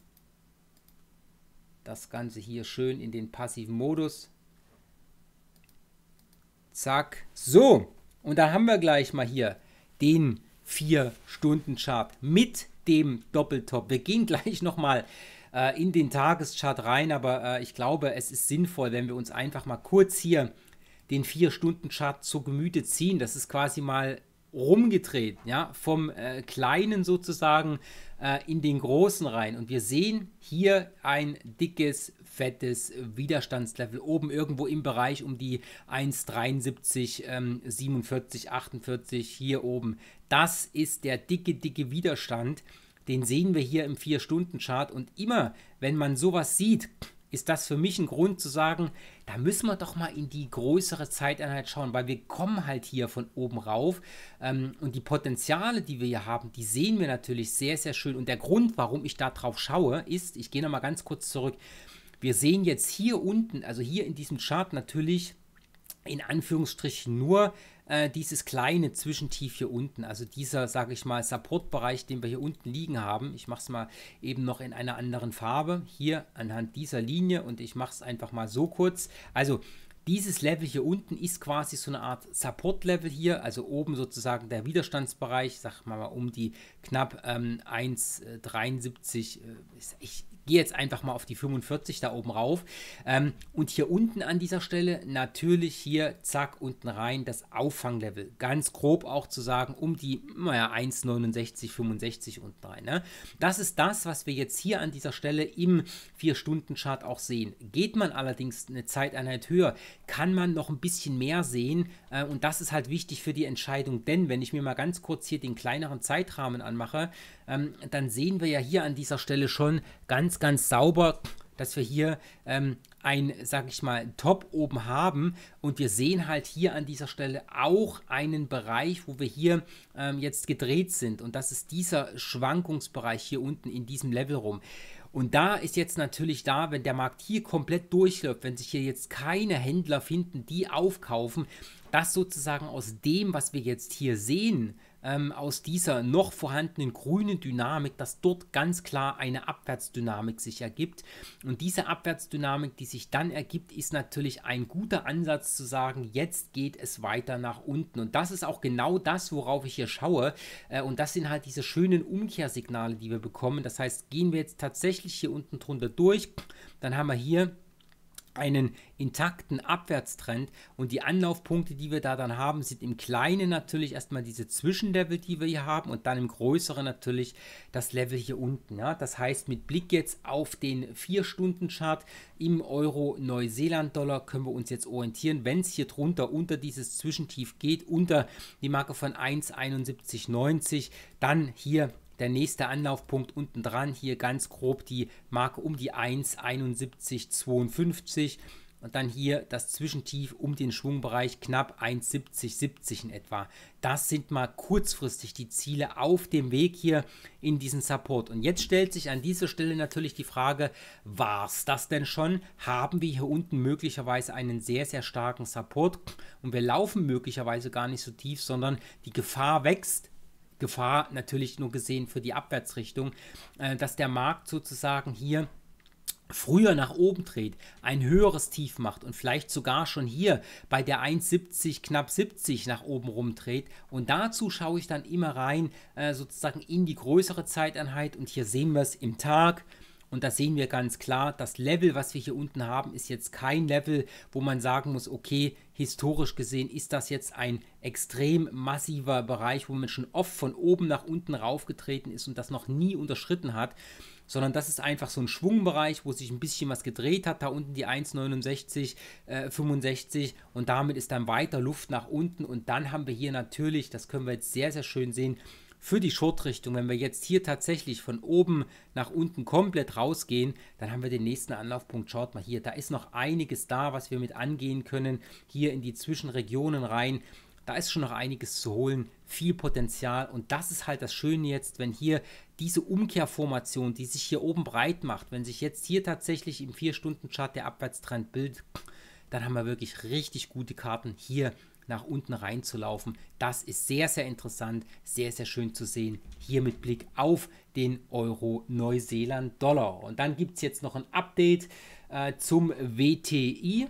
Das Ganze hier schön in den passiven Modus. Zack. So. Und da haben wir gleich mal hier den 4-Stunden-Chart mit dem Doppeltop. Wir gehen gleich nochmal äh, in den Tageschart rein, aber äh, ich glaube, es ist sinnvoll, wenn wir uns einfach mal kurz hier den 4-Stunden-Chart zu Gemüte ziehen. Das ist quasi mal rumgedreht, ja, vom äh, kleinen sozusagen äh, in den großen rein. Und wir sehen hier ein dickes fettes Widerstandslevel oben irgendwo im Bereich um die 1,73, ähm, 47, 48 hier oben. Das ist der dicke, dicke Widerstand. Den sehen wir hier im 4-Stunden-Chart und immer, wenn man sowas sieht, ist das für mich ein Grund zu sagen, da müssen wir doch mal in die größere Zeiteinheit schauen, weil wir kommen halt hier von oben rauf ähm, und die Potenziale, die wir hier haben, die sehen wir natürlich sehr, sehr schön. Und der Grund, warum ich da drauf schaue, ist, ich gehe nochmal ganz kurz zurück, wir sehen jetzt hier unten, also hier in diesem Chart natürlich in Anführungsstrichen nur äh, dieses kleine Zwischentief hier unten, also dieser, sage ich mal, Supportbereich, den wir hier unten liegen haben. Ich mache es mal eben noch in einer anderen Farbe, hier anhand dieser Linie und ich mache es einfach mal so kurz. Also dieses Level hier unten ist quasi so eine Art Support-Level hier, also oben sozusagen der Widerstandsbereich, sag mal, mal um die knapp ähm, 1,73, äh, ich, gehe jetzt einfach mal auf die 45 da oben rauf. Ähm, und hier unten an dieser Stelle natürlich hier, zack, unten rein das Auffanglevel. Ganz grob auch zu sagen, um die, naja, 1,69, 65 unten rein. Ne? Das ist das, was wir jetzt hier an dieser Stelle im 4-Stunden-Chart auch sehen. Geht man allerdings eine Zeiteinheit höher, kann man noch ein bisschen mehr sehen. Äh, und das ist halt wichtig für die Entscheidung, denn wenn ich mir mal ganz kurz hier den kleineren Zeitrahmen anmache, ähm, dann sehen wir ja hier an dieser Stelle schon ganz, ganz sauber, dass wir hier ähm, ein, sag ich mal, Top oben haben und wir sehen halt hier an dieser Stelle auch einen Bereich, wo wir hier ähm, jetzt gedreht sind und das ist dieser Schwankungsbereich hier unten in diesem Level rum. Und da ist jetzt natürlich da, wenn der Markt hier komplett durchläuft, wenn sich hier jetzt keine Händler finden, die aufkaufen, dass sozusagen aus dem, was wir jetzt hier sehen, ähm, aus dieser noch vorhandenen grünen Dynamik, dass dort ganz klar eine Abwärtsdynamik sich ergibt. Und diese Abwärtsdynamik, die sich dann ergibt, ist natürlich ein guter Ansatz zu sagen, jetzt geht es weiter nach unten. Und das ist auch genau das, worauf ich hier schaue. Äh, und das sind halt diese schönen Umkehrsignale, die wir bekommen. Das heißt, gehen wir jetzt tatsächlich hier unten drunter durch, dann haben wir hier einen intakten Abwärtstrend und die Anlaufpunkte, die wir da dann haben, sind im Kleinen natürlich erstmal diese Zwischenlevel, die wir hier haben und dann im Größeren natürlich das Level hier unten. Ja. Das heißt, mit Blick jetzt auf den 4-Stunden-Chart im Euro-Neuseeland-Dollar können wir uns jetzt orientieren, wenn es hier drunter unter dieses Zwischentief geht, unter die Marke von 1,7190, dann hier der nächste Anlaufpunkt unten dran. Hier ganz grob die Marke um die 1,7152 und dann hier das Zwischentief um den Schwungbereich knapp 1,7070 in etwa. Das sind mal kurzfristig die Ziele auf dem Weg hier in diesen Support. Und jetzt stellt sich an dieser Stelle natürlich die Frage, war es das denn schon? Haben wir hier unten möglicherweise einen sehr, sehr starken Support und wir laufen möglicherweise gar nicht so tief, sondern die Gefahr wächst, Gefahr natürlich nur gesehen für die Abwärtsrichtung, äh, dass der Markt sozusagen hier früher nach oben dreht, ein höheres Tief macht und vielleicht sogar schon hier bei der 1,70 knapp 70 nach oben rumdreht und dazu schaue ich dann immer rein äh, sozusagen in die größere Zeiteinheit und hier sehen wir es im Tag, und da sehen wir ganz klar, das Level, was wir hier unten haben, ist jetzt kein Level, wo man sagen muss, okay, historisch gesehen ist das jetzt ein extrem massiver Bereich, wo man schon oft von oben nach unten raufgetreten ist und das noch nie unterschritten hat, sondern das ist einfach so ein Schwungbereich, wo sich ein bisschen was gedreht hat, da unten die 1,69, äh, 65 und damit ist dann weiter Luft nach unten und dann haben wir hier natürlich, das können wir jetzt sehr, sehr schön sehen, für die Schottrichtung, wenn wir jetzt hier tatsächlich von oben nach unten komplett rausgehen, dann haben wir den nächsten Anlaufpunkt. Schaut mal hier, da ist noch einiges da, was wir mit angehen können, hier in die Zwischenregionen rein. Da ist schon noch einiges zu holen, viel Potenzial und das ist halt das Schöne jetzt, wenn hier diese Umkehrformation, die sich hier oben breit macht, wenn sich jetzt hier tatsächlich im 4-Stunden-Chart der Abwärtstrend bildet, dann haben wir wirklich richtig gute Karten hier nach unten reinzulaufen. Das ist sehr, sehr interessant, sehr, sehr schön zu sehen. Hier mit Blick auf den Euro Neuseeland-Dollar. Und dann gibt es jetzt noch ein Update äh, zum WTI.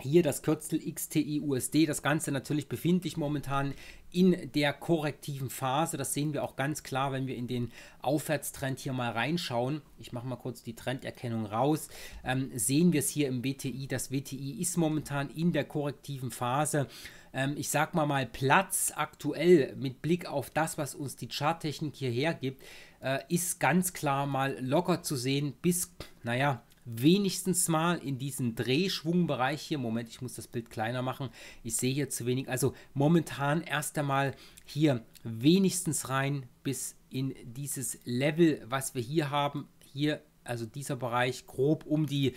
Hier das Kürzel XTI USD, das Ganze natürlich befindlich momentan in der korrektiven Phase. Das sehen wir auch ganz klar, wenn wir in den Aufwärtstrend hier mal reinschauen. Ich mache mal kurz die Trenderkennung raus. Ähm, sehen wir es hier im WTI. Das WTI ist momentan in der korrektiven Phase. Ähm, ich sage mal mal Platz aktuell mit Blick auf das, was uns die Charttechnik hier hergibt, äh, ist ganz klar mal locker zu sehen bis, naja, wenigstens mal in diesen Drehschwungbereich hier. Moment, ich muss das Bild kleiner machen. Ich sehe hier zu wenig. Also momentan erst einmal hier wenigstens rein bis in dieses Level, was wir hier haben. Hier, also dieser Bereich grob um die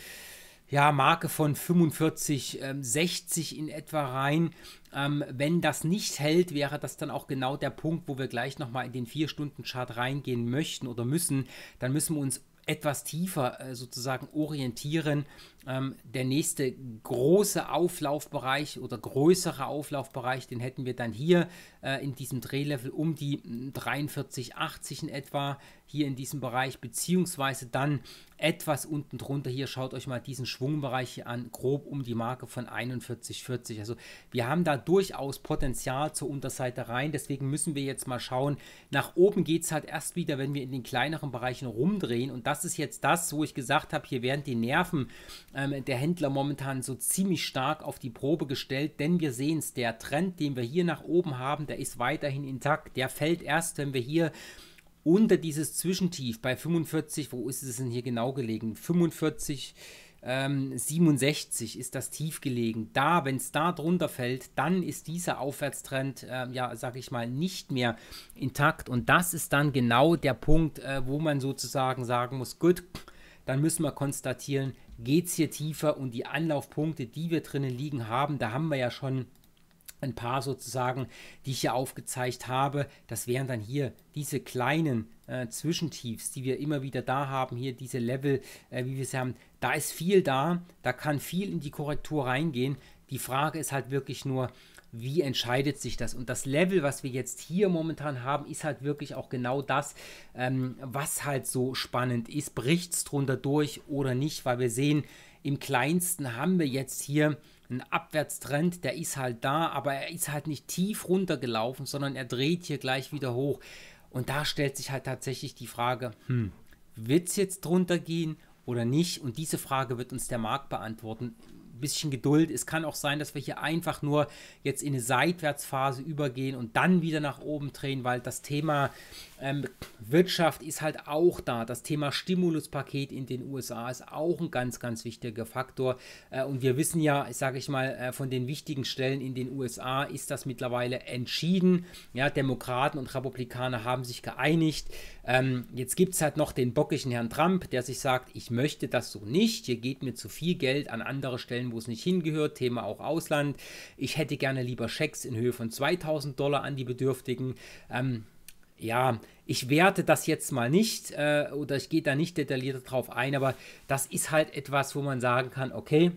ja, Marke von 45, 60 ähm, in etwa rein. Ähm, wenn das nicht hält, wäre das dann auch genau der Punkt, wo wir gleich nochmal in den 4-Stunden-Chart reingehen möchten oder müssen. Dann müssen wir uns etwas tiefer äh, sozusagen orientieren. Ähm, der nächste große Auflaufbereich oder größere Auflaufbereich, den hätten wir dann hier äh, in diesem Drehlevel um die 43,80 hm, in etwa hier in diesem Bereich, beziehungsweise dann etwas unten drunter hier, schaut euch mal diesen Schwungbereich hier an, grob um die Marke von 41,40. Also wir haben da durchaus Potenzial zur Unterseite rein, deswegen müssen wir jetzt mal schauen. Nach oben geht es halt erst wieder, wenn wir in den kleineren Bereichen rumdrehen und das ist jetzt das, wo ich gesagt habe, hier werden die Nerven ähm, der Händler momentan so ziemlich stark auf die Probe gestellt, denn wir sehen es, der Trend, den wir hier nach oben haben, der ist weiterhin intakt, der fällt erst, wenn wir hier unter dieses Zwischentief bei 45, wo ist es denn hier genau gelegen? 45, ähm, 67 ist das Tief gelegen. Da, wenn es da drunter fällt, dann ist dieser Aufwärtstrend, äh, ja, sag ich mal, nicht mehr intakt. Und das ist dann genau der Punkt, äh, wo man sozusagen sagen muss, gut, dann müssen wir konstatieren, geht es hier tiefer und die Anlaufpunkte, die wir drinnen liegen haben, da haben wir ja schon ein paar sozusagen, die ich hier aufgezeigt habe. Das wären dann hier diese kleinen äh, Zwischentiefs, die wir immer wieder da haben, hier diese Level, äh, wie wir es haben. Da ist viel da, da kann viel in die Korrektur reingehen. Die Frage ist halt wirklich nur, wie entscheidet sich das? Und das Level, was wir jetzt hier momentan haben, ist halt wirklich auch genau das, ähm, was halt so spannend ist. Bricht es drunter durch oder nicht? Weil wir sehen, im kleinsten haben wir jetzt hier ein Abwärtstrend, der ist halt da, aber er ist halt nicht tief runtergelaufen, sondern er dreht hier gleich wieder hoch. Und da stellt sich halt tatsächlich die Frage, hm, wird es jetzt drunter gehen oder nicht? Und diese Frage wird uns der Markt beantworten. Ein bisschen Geduld. Es kann auch sein, dass wir hier einfach nur jetzt in eine Seitwärtsphase übergehen und dann wieder nach oben drehen, weil das Thema ähm, Wirtschaft ist halt auch da. Das Thema Stimuluspaket in den USA ist auch ein ganz, ganz wichtiger Faktor. Äh, und wir wissen ja, sage ich mal, äh, von den wichtigen Stellen in den USA ist das mittlerweile entschieden. Ja, Demokraten und Republikaner haben sich geeinigt. Ähm, jetzt gibt es halt noch den bockigen Herrn Trump, der sich sagt, ich möchte das so nicht. Hier geht mir zu viel Geld an andere Stellen, wo es nicht hingehört. Thema auch Ausland. Ich hätte gerne lieber Schecks in Höhe von 2000 Dollar an die Bedürftigen. Ähm, ja, ich werte das jetzt mal nicht äh, oder ich gehe da nicht detaillierter drauf ein, aber das ist halt etwas, wo man sagen kann, okay,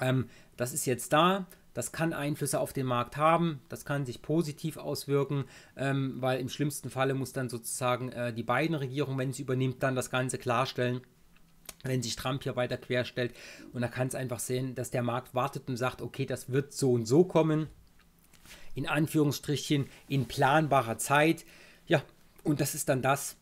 ähm, das ist jetzt da, das kann Einflüsse auf den Markt haben, das kann sich positiv auswirken, ähm, weil im schlimmsten Falle muss dann sozusagen äh, die beiden Regierungen, wenn sie übernimmt, dann das Ganze klarstellen wenn sich Trump hier weiter querstellt. Und da kann es einfach sehen, dass der Markt wartet und sagt, okay, das wird so und so kommen. In Anführungsstrichen in planbarer Zeit. Ja, und das ist dann das,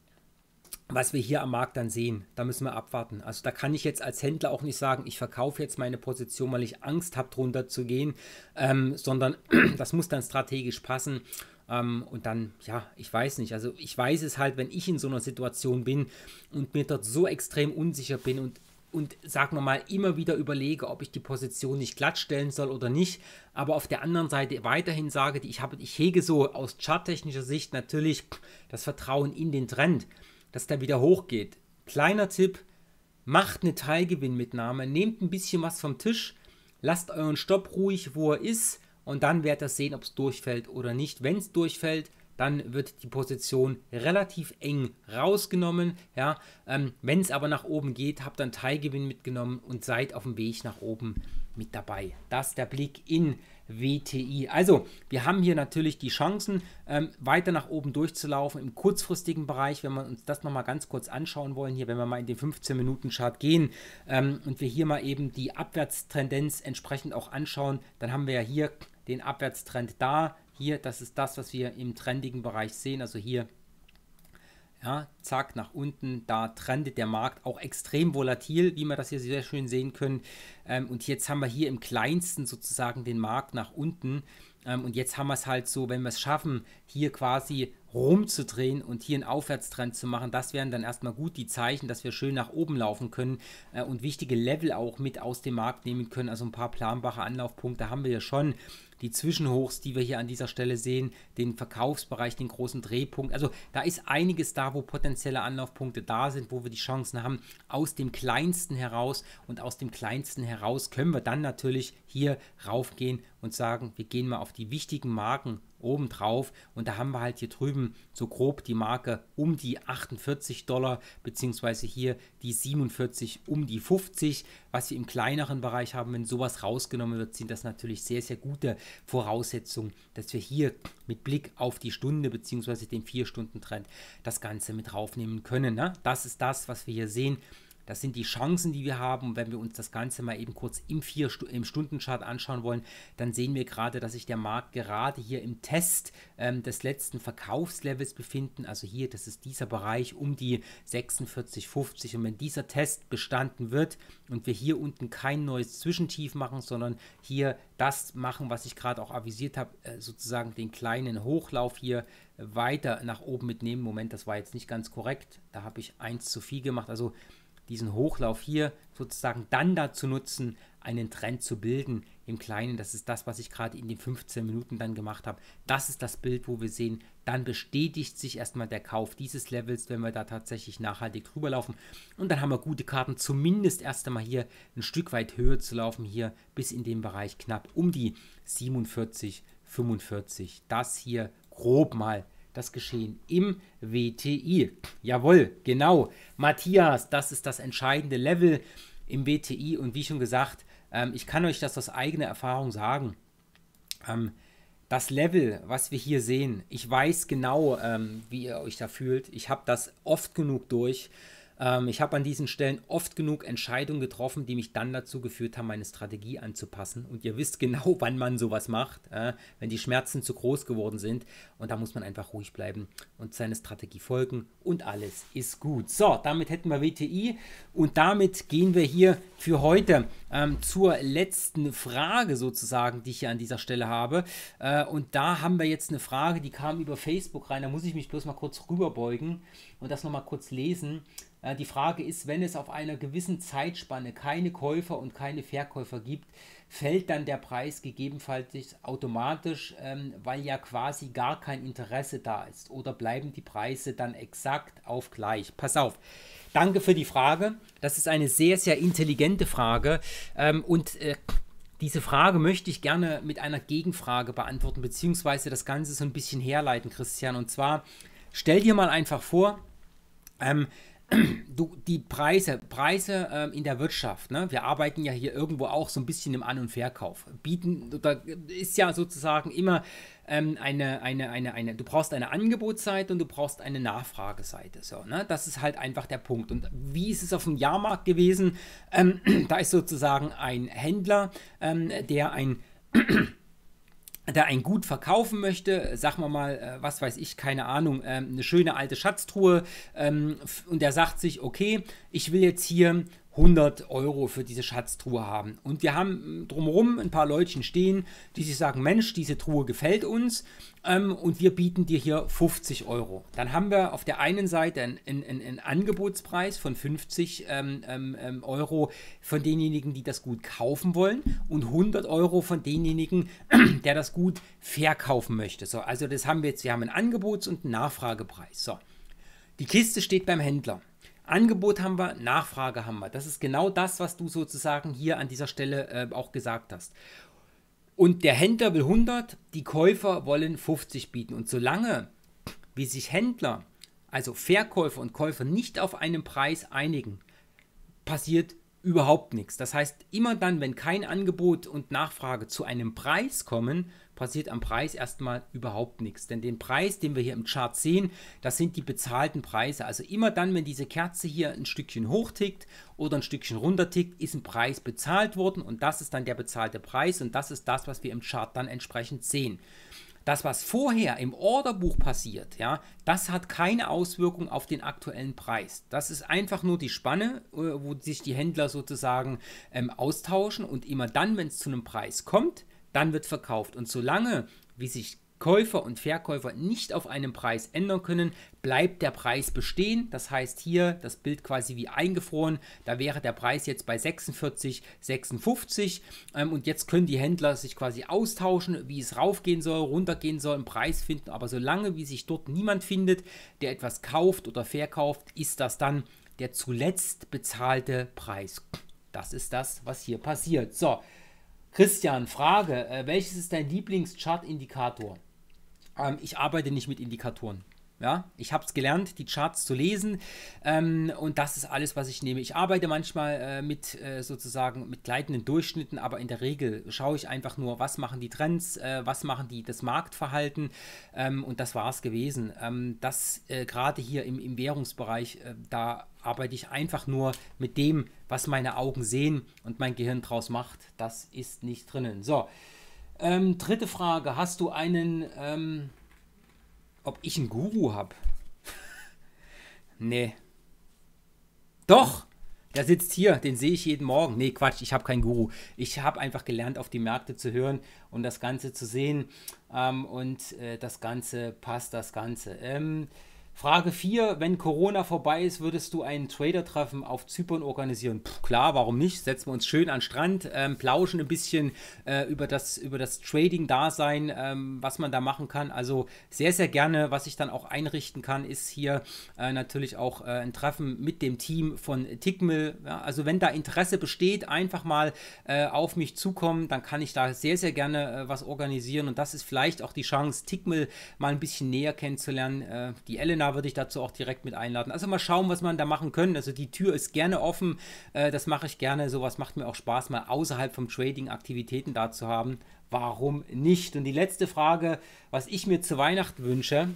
was wir hier am Markt dann sehen. Da müssen wir abwarten. Also da kann ich jetzt als Händler auch nicht sagen, ich verkaufe jetzt meine Position, weil ich Angst habe, drunter zu gehen, ähm, sondern das muss dann strategisch passen. Ähm, und dann, ja, ich weiß nicht. Also ich weiß es halt, wenn ich in so einer Situation bin und mir dort so extrem unsicher bin und und sagen wir mal immer wieder überlege, ob ich die Position nicht glattstellen soll oder nicht, aber auf der anderen Seite weiterhin sage, ich habe ich hege so aus charttechnischer Sicht natürlich das Vertrauen in den Trend, dass der wieder hochgeht. Kleiner Tipp, macht eine Teilgewinnmitnahme, nehmt ein bisschen was vom Tisch, lasst euren Stopp ruhig, wo er ist und dann werdet ihr sehen, ob es durchfällt oder nicht. Wenn es durchfällt, dann wird die Position relativ eng rausgenommen. Ja, ähm, wenn es aber nach oben geht, habt dann Teilgewinn mitgenommen und seid auf dem Weg nach oben mit dabei. Das ist der Blick in WTI. Also, wir haben hier natürlich die Chancen, ähm, weiter nach oben durchzulaufen im kurzfristigen Bereich. Wenn wir uns das nochmal ganz kurz anschauen wollen, hier, wenn wir mal in den 15-Minuten-Chart gehen ähm, und wir hier mal eben die Abwärtstendenz entsprechend auch anschauen, dann haben wir ja hier den Abwärtstrend da, hier, das ist das, was wir im trendigen Bereich sehen. Also hier, ja, zack, nach unten. Da trendet der Markt auch extrem volatil, wie wir das hier sehr schön sehen können. Ähm, und jetzt haben wir hier im kleinsten sozusagen den Markt nach unten. Ähm, und jetzt haben wir es halt so, wenn wir es schaffen, hier quasi rumzudrehen und hier einen Aufwärtstrend zu machen, das wären dann erstmal gut die Zeichen, dass wir schön nach oben laufen können äh, und wichtige Level auch mit aus dem Markt nehmen können. Also ein paar planbare Anlaufpunkte haben wir ja schon die Zwischenhochs, die wir hier an dieser Stelle sehen, den Verkaufsbereich, den großen Drehpunkt. Also da ist einiges da, wo potenzielle Anlaufpunkte da sind, wo wir die Chancen haben, aus dem Kleinsten heraus. Und aus dem Kleinsten heraus können wir dann natürlich hier raufgehen und sagen, wir gehen mal auf die wichtigen Marken obendrauf. Und da haben wir halt hier drüben so grob die Marke um die 48 Dollar, beziehungsweise hier die 47 um die 50. Was wir im kleineren Bereich haben, wenn sowas rausgenommen wird, sind das natürlich sehr, sehr gute Voraussetzungen, dass wir hier mit Blick auf die Stunde, beziehungsweise den 4-Stunden-Trend das Ganze mit draufnehmen können. Ne? Das ist das, was wir hier sehen. Das sind die Chancen, die wir haben. Und wenn wir uns das Ganze mal eben kurz im, vier, im Stundenchart anschauen wollen, dann sehen wir gerade, dass sich der Markt gerade hier im Test ähm, des letzten Verkaufslevels befinden. Also hier, das ist dieser Bereich um die 46,50. Und wenn dieser Test bestanden wird und wir hier unten kein neues Zwischentief machen, sondern hier das machen, was ich gerade auch avisiert habe, äh, sozusagen den kleinen Hochlauf hier weiter nach oben mitnehmen. Moment, das war jetzt nicht ganz korrekt. Da habe ich eins zu viel gemacht. Also diesen Hochlauf hier sozusagen dann dazu nutzen, einen Trend zu bilden im Kleinen. Das ist das, was ich gerade in den 15 Minuten dann gemacht habe. Das ist das Bild, wo wir sehen, dann bestätigt sich erstmal der Kauf dieses Levels, wenn wir da tatsächlich nachhaltig drüber laufen. Und dann haben wir gute Karten, zumindest erst einmal hier ein Stück weit höher zu laufen, hier bis in den Bereich knapp um die 47, 45. Das hier grob mal das Geschehen im WTI. Jawohl, genau. Matthias, das ist das entscheidende Level im WTI. Und wie schon gesagt, ähm, ich kann euch das aus eigener Erfahrung sagen. Ähm, das Level, was wir hier sehen, ich weiß genau, ähm, wie ihr euch da fühlt. Ich habe das oft genug durch. Ähm, ich habe an diesen Stellen oft genug Entscheidungen getroffen, die mich dann dazu geführt haben, meine Strategie anzupassen. Und ihr wisst genau, wann man sowas macht, äh, wenn die Schmerzen zu groß geworden sind. Und da muss man einfach ruhig bleiben und seine Strategie folgen. Und alles ist gut. So, damit hätten wir WTI. Und damit gehen wir hier für heute ähm, zur letzten Frage sozusagen, die ich hier an dieser Stelle habe. Äh, und da haben wir jetzt eine Frage, die kam über Facebook rein. Da muss ich mich bloß mal kurz rüberbeugen und das nochmal kurz lesen. Äh, die Frage ist, wenn es auf einer gewissen Zeitspanne keine Käufer und keine Verkäufer gibt, fällt dann der Preis gegebenenfalls automatisch, ähm, weil ja quasi gar kein Interesse da ist. Oder bleiben die Preise dann exakt auf gleich? Pass auf. Danke für die Frage. Das ist eine sehr, sehr intelligente Frage. Ähm, und äh, diese Frage möchte ich gerne mit einer Gegenfrage beantworten, beziehungsweise das Ganze so ein bisschen herleiten, Christian. Und zwar, stell dir mal einfach vor, ähm, du, die Preise, Preise ähm, in der Wirtschaft, ne? wir arbeiten ja hier irgendwo auch so ein bisschen im An- und Verkauf. Bieten, da ist ja sozusagen immer ähm, eine, eine, eine, eine, du brauchst eine Angebotsseite und du brauchst eine Nachfrageseite. So, ne? Das ist halt einfach der Punkt. Und wie ist es auf dem Jahrmarkt gewesen? Ähm, da ist sozusagen ein Händler, ähm, der ein da ein Gut verkaufen möchte, äh, sagen wir mal, äh, was weiß ich, keine Ahnung, ähm, eine schöne alte Schatztruhe ähm, und der sagt sich, okay, ich will jetzt hier 100 Euro für diese Schatztruhe haben. Und wir haben drumherum ein paar Leutchen stehen, die sich sagen, Mensch, diese Truhe gefällt uns ähm, und wir bieten dir hier 50 Euro. Dann haben wir auf der einen Seite einen, einen, einen Angebotspreis von 50 ähm, ähm, ähm, Euro von denjenigen, die das Gut kaufen wollen und 100 Euro von denjenigen, der das Gut verkaufen möchte. So, also das haben wir jetzt, wir haben einen Angebots- und Nachfragepreis. So. Die Kiste steht beim Händler. Angebot haben wir, Nachfrage haben wir. Das ist genau das, was du sozusagen hier an dieser Stelle äh, auch gesagt hast. Und der Händler will 100, die Käufer wollen 50 bieten. Und solange, wie sich Händler, also Verkäufer und Käufer, nicht auf einen Preis einigen, passiert überhaupt nichts. Das heißt, immer dann, wenn kein Angebot und Nachfrage zu einem Preis kommen, passiert am Preis erstmal überhaupt nichts. Denn den Preis, den wir hier im Chart sehen, das sind die bezahlten Preise. Also immer dann, wenn diese Kerze hier ein Stückchen hoch tickt oder ein Stückchen runter tickt, ist ein Preis bezahlt worden und das ist dann der bezahlte Preis und das ist das, was wir im Chart dann entsprechend sehen. Das, was vorher im Orderbuch passiert, ja, das hat keine Auswirkung auf den aktuellen Preis. Das ist einfach nur die Spanne, äh, wo sich die Händler sozusagen ähm, austauschen und immer dann, wenn es zu einem Preis kommt, dann wird verkauft. Und solange, wie sich Käufer und Verkäufer nicht auf einen Preis ändern können, bleibt der Preis bestehen. Das heißt hier das Bild quasi wie eingefroren. Da wäre der Preis jetzt bei 46,56 ähm, und jetzt können die Händler sich quasi austauschen, wie es raufgehen soll, runtergehen soll, einen Preis finden. Aber solange wie sich dort niemand findet, der etwas kauft oder verkauft, ist das dann der zuletzt bezahlte Preis. Das ist das, was hier passiert. So, Christian, Frage, äh, welches ist dein Lieblingschartindikator? Ähm, ich arbeite nicht mit Indikatoren. Ja, ich habe es gelernt, die Charts zu lesen ähm, und das ist alles, was ich nehme. Ich arbeite manchmal äh, mit äh, sozusagen mit gleitenden Durchschnitten, aber in der Regel schaue ich einfach nur, was machen die Trends, äh, was machen die das Marktverhalten ähm, und das war es gewesen. Ähm, das äh, gerade hier im, im Währungsbereich, äh, da arbeite ich einfach nur mit dem, was meine Augen sehen und mein Gehirn draus macht. Das ist nicht drinnen. So, ähm, dritte Frage: Hast du einen ähm, ob ich einen Guru habe? nee. Doch! Der sitzt hier, den sehe ich jeden Morgen. Nee, Quatsch, ich habe keinen Guru. Ich habe einfach gelernt, auf die Märkte zu hören und das Ganze zu sehen. Ähm, und äh, das Ganze passt, das Ganze. Ähm, Frage 4, wenn Corona vorbei ist, würdest du ein Trader-Treffen auf Zypern organisieren? Puh, klar, warum nicht? Setzen wir uns schön an den Strand, ähm, plauschen ein bisschen äh, über das, über das Trading-Dasein, ähm, was man da machen kann. Also sehr, sehr gerne. Was ich dann auch einrichten kann, ist hier äh, natürlich auch äh, ein Treffen mit dem Team von Tickmill. Ja, also wenn da Interesse besteht, einfach mal äh, auf mich zukommen, dann kann ich da sehr, sehr gerne äh, was organisieren. Und das ist vielleicht auch die Chance, Tickmill mal ein bisschen näher kennenzulernen. Äh, die Elena würde ich dazu auch direkt mit einladen. Also mal schauen, was man da machen können. Also die Tür ist gerne offen. Äh, das mache ich gerne. Sowas macht mir auch Spaß, mal außerhalb vom Trading Aktivitäten da zu haben. Warum nicht? Und die letzte Frage, was ich mir zu Weihnachten wünsche,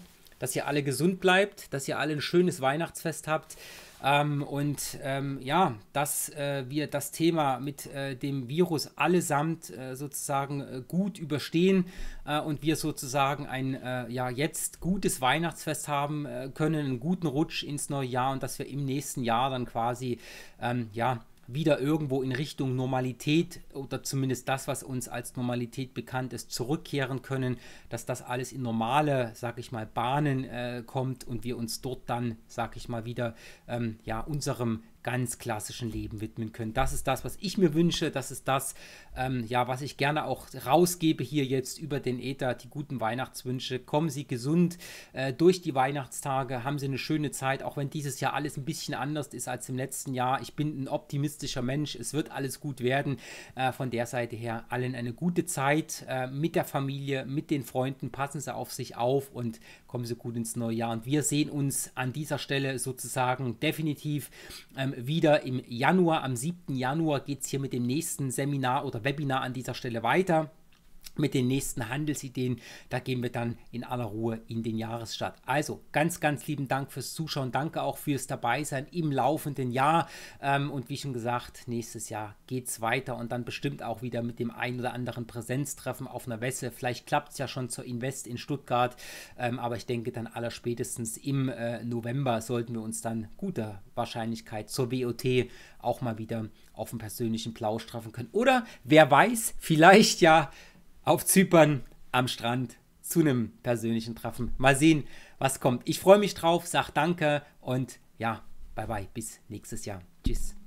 dass ihr alle gesund bleibt, dass ihr alle ein schönes Weihnachtsfest habt. Ähm, und ähm, ja, dass äh, wir das Thema mit äh, dem Virus allesamt äh, sozusagen äh, gut überstehen äh, und wir sozusagen ein äh, ja jetzt gutes Weihnachtsfest haben können, einen guten Rutsch ins neue Jahr und dass wir im nächsten Jahr dann quasi ähm, ja wieder irgendwo in Richtung Normalität oder zumindest das, was uns als Normalität bekannt ist, zurückkehren können, dass das alles in normale, sag ich mal, Bahnen äh, kommt und wir uns dort dann, sag ich mal, wieder ähm, ja, unserem ganz klassischen Leben widmen können. Das ist das, was ich mir wünsche. Das ist das, ähm, ja, was ich gerne auch rausgebe hier jetzt über den Äther. Die guten Weihnachtswünsche. Kommen Sie gesund äh, durch die Weihnachtstage. Haben Sie eine schöne Zeit, auch wenn dieses Jahr alles ein bisschen anders ist als im letzten Jahr. Ich bin ein optimistischer Mensch. Es wird alles gut werden. Äh, von der Seite her allen eine gute Zeit äh, mit der Familie, mit den Freunden. Passen Sie auf sich auf und kommen Sie gut ins neue Jahr. Und wir sehen uns an dieser Stelle sozusagen definitiv ähm, wieder im Januar. Am 7. Januar geht es hier mit dem nächsten Seminar oder Webinar an dieser Stelle weiter mit den nächsten Handelsideen. Da gehen wir dann in aller Ruhe in den Jahresstart. Also ganz, ganz lieben Dank fürs Zuschauen. Danke auch fürs Dabeisein im laufenden Jahr. Ähm, und wie schon gesagt, nächstes Jahr geht es weiter und dann bestimmt auch wieder mit dem ein oder anderen Präsenztreffen auf einer Wesse. Vielleicht klappt es ja schon zur Invest in Stuttgart. Ähm, aber ich denke, dann aller spätestens im äh, November sollten wir uns dann guter Wahrscheinlichkeit zur WOT auch mal wieder auf dem persönlichen Plausch treffen können. Oder wer weiß, vielleicht ja auf Zypern am Strand zu einem persönlichen Treffen. Mal sehen, was kommt. Ich freue mich drauf, sag danke und ja, bye bye, bis nächstes Jahr. Tschüss.